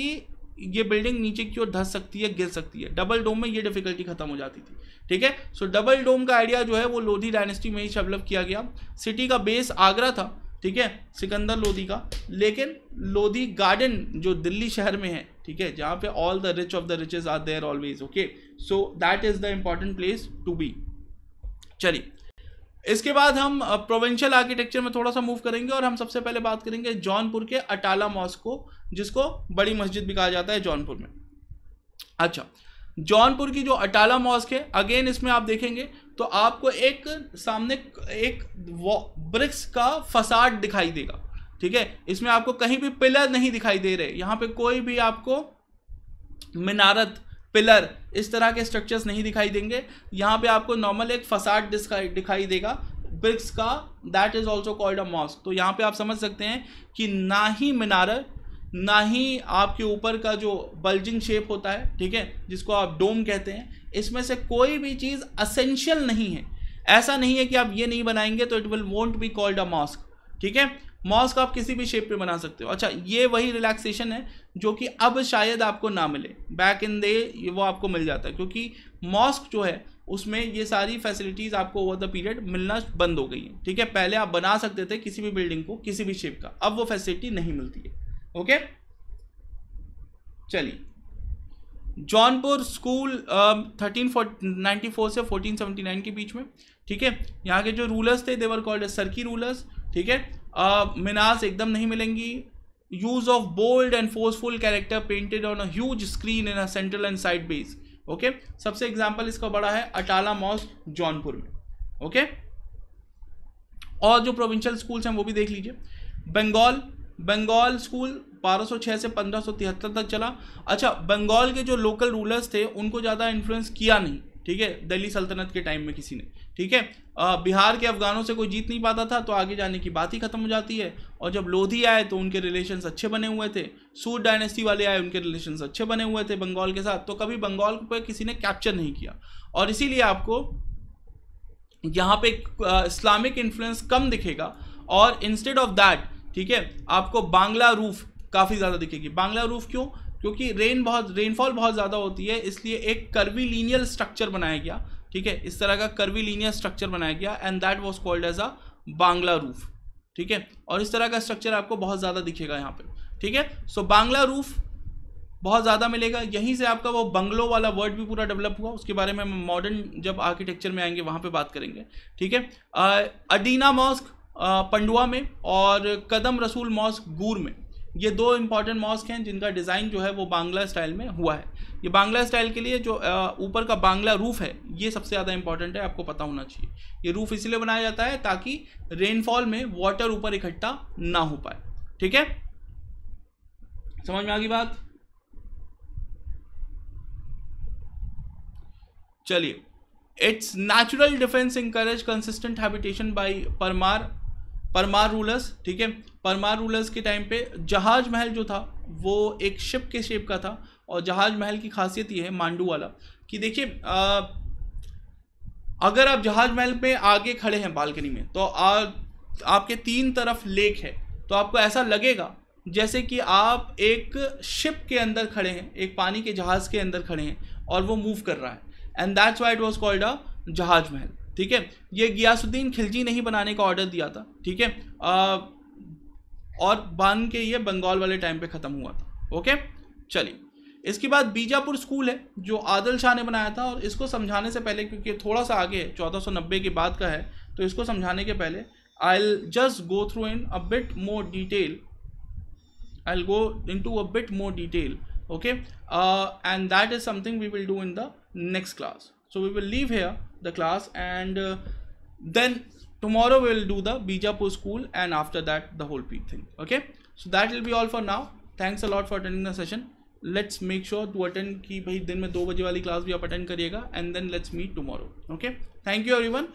A: ये बिल्डिंग नीचे की ओर धस सकती है गिर सकती है डबल डोम में ये डिफिकल्टी खत्म हो जाती थी ठीक है सो डबल डोम का आइडिया जो है वो लोधी डायनेस्टी में ही डेवलप किया गया सिटी का बेस आगरा था ठीक है सिकंदर लोधी का लेकिन लोधी गार्डन जो दिल्ली शहर में है ठीक है जहाँ पे all the rich of the riches are there always okay so that is the important place to be चलिए इसके बाद हम प्रोविंशियल आर्किटेक्चर में थोड़ा सा मूव करेंगे और हम सबसे पहले बात करेंगे जौनपुर के अटाला मॉस्को जिसको बड़ी मस्जिद भी कहा जाता है जौनपुर में अच्छा जौनपुर की जो अटाला मॉस्क है अगेन इसमें आप देखेंगे तो आपको एक सामने एक ब्रिक्स का फसाद दिखाई देगा ठीक है इसमें आपको कहीं भी पिलर नहीं दिखाई दे रहे यहाँ पे कोई भी आपको मीनारत पिलर इस तरह के स्ट्रक्चर्स नहीं दिखाई देंगे यहाँ पे आपको नॉर्मल एक फसाद दिखाई देगा ब्रिक्स का that is also called a mosque तो यहाँ पे आप समझ सकते हैं कि ना ही minarat ना ही आपके ऊपर का जो बल्जिंग शेप होता है ठीक है जिसको आप डोम कहते हैं इसमें से कोई भी चीज़ असेंशियल नहीं है ऐसा नहीं है कि आप ये नहीं बनाएंगे तो it will won't be called a mosque ठीक है मॉस्क आप किसी भी शेप पे बना सकते हो अच्छा ये वही रिलैक्सेशन है जो कि अब शायद आपको ना मिले बैक इन दे वो आपको मिल जाता है क्योंकि मॉस्क जो है उसमें ये सारी फैसिलिटीज़ आपको ओवर द पीरियड मिलना बंद हो गई है ठीक है पहले आप बना सकते थे किसी भी बिल्डिंग को किसी भी शेप का अब वो फैसिलिटी नहीं मिलती है ओके चलिए Jaunpur school thirteen ninety four से फोर्टीन सेवेंटी नाइन के बीच में ठीक है यहाँ के जो रूलर्स थे देवर कॉल्ड सरकी रूलर्स ठीक है मिनास uh, एकदम नहीं मिलेंगी use of bold and forceful character painted on a huge screen in a central and side base okay सबसे एग्जाम्पल इसका बड़ा है अटाला मॉस जौनपुर में ओके okay? और जो प्रोविंशियल स्कूल्स हैं वो भी देख लीजिए बंगाल बंगाल स्कूल 1206 से 1573 तक चला अच्छा बंगाल के जो लोकल रूलर्स थे उनको ज़्यादा इन्फ्लुएंस किया नहीं ठीक है दिल्ली सल्तनत के टाइम में किसी ने ठीक है बिहार के अफगानों से कोई जीत नहीं पाता था तो आगे जाने की बात ही खत्म हो जाती है और जब लोधी आए तो उनके रिलेशन अच्छे बने हुए थे सूट डायनेस्टी वाले आए उनके रिलेशन अच्छे बने हुए थे बंगाल के साथ तो कभी बंगाल पर किसी ने कैप्चर नहीं किया और इसीलिए आपको यहाँ पे इस्लामिक इन्फ्लुएंस कम दिखेगा और इंस्टेड ऑफ दैट ठीक है आपको बांग्ला रूफ काफ़ी ज़्यादा दिखेगी बांग्ला रूफ क्यों क्योंकि रेन बहुत रेनफॉल बहुत ज़्यादा होती है इसलिए एक कर्वी लीनियर स्ट्रक्चर बनाया गया ठीक है इस तरह का कर्वी लीनियर स्ट्रक्चर बनाया गया and that was called as a Bangla roof ठीक है और इस तरह का स्ट्रक्चर आपको बहुत ज़्यादा दिखेगा यहाँ पे ठीक है सो बांग्ला रूफ बहुत ज़्यादा मिलेगा यहीं से आपका वो बंगलो वाला वर्ड भी पूरा डेवलप हुआ उसके बारे में मॉडर्न जब आर्किटेक्चर में आएंगे वहाँ पे बात करेंगे ठीक है अडीना मॉस्क पंडुआ में और कदम रसूल मॉस्क गूर में ये दो इंपॉर्टेंट मॉस्क हैं जिनका डिज़ाइन जो है वो बांग्ला स्टाइल में हुआ है ये बांग्ला स्टाइल के लिए जो ऊपर का बांग्ला रूफ है ये सबसे ज़्यादा इंपॉर्टेंट है आपको पता होना चाहिए ये रूफ इसलिए बनाया जाता है ताकि रेनफॉल में वाटर ऊपर इकट्ठा ना हो पाए ठीक है समझ में आ गई बात चलिए it's natural defence encourage consistent habitation by Parmar Parmar rulers ठीक है परमार रूलर्स के टाइम पे जहाज महल जो था वो एक शिप के शेप का था और जहाज महल की खासियत ये है मांडू वाला कि देखिए अगर आप जहाज महल पे आगे खड़े हैं बालकनी में तो आ, आपके तीन तरफ लेक है तो आपको ऐसा लगेगा जैसे कि आप एक शिप के अंदर खड़े हैं एक पानी के जहाज़ के अंदर खड़े हैं और वो मूव कर रहा है and that's why it was called a Jahaz Mahal ठीक है ये गियासुद्दीन खिलजी नहीं बनाने का ऑर्डर दिया था ठीक है और बन के ये बंगाल वाले टाइम पे ख़त्म हुआ था ओके चलिए इसके बाद बीजापुर स्कूल है जो आदिल शाह ने बनाया था और इसको समझाने से पहले क्योंकि थोड़ा सा आगे है चौदह के बाद का है तो इसको समझाने के पहले I'll just go through in a bit more detail I'll go into a bit more detail okay and that is something we will do in the next class so we will leave here the class and uh, then tomorrow we will do the Bijapur school and after that the whole P thing okay so that will be all for now thanks a lot for attending the session let's make sure to attend कि भाई दिन में दो बजे वाली क्लास भी आप attend and then let's meet tomorrow. Okay, thank you everyone.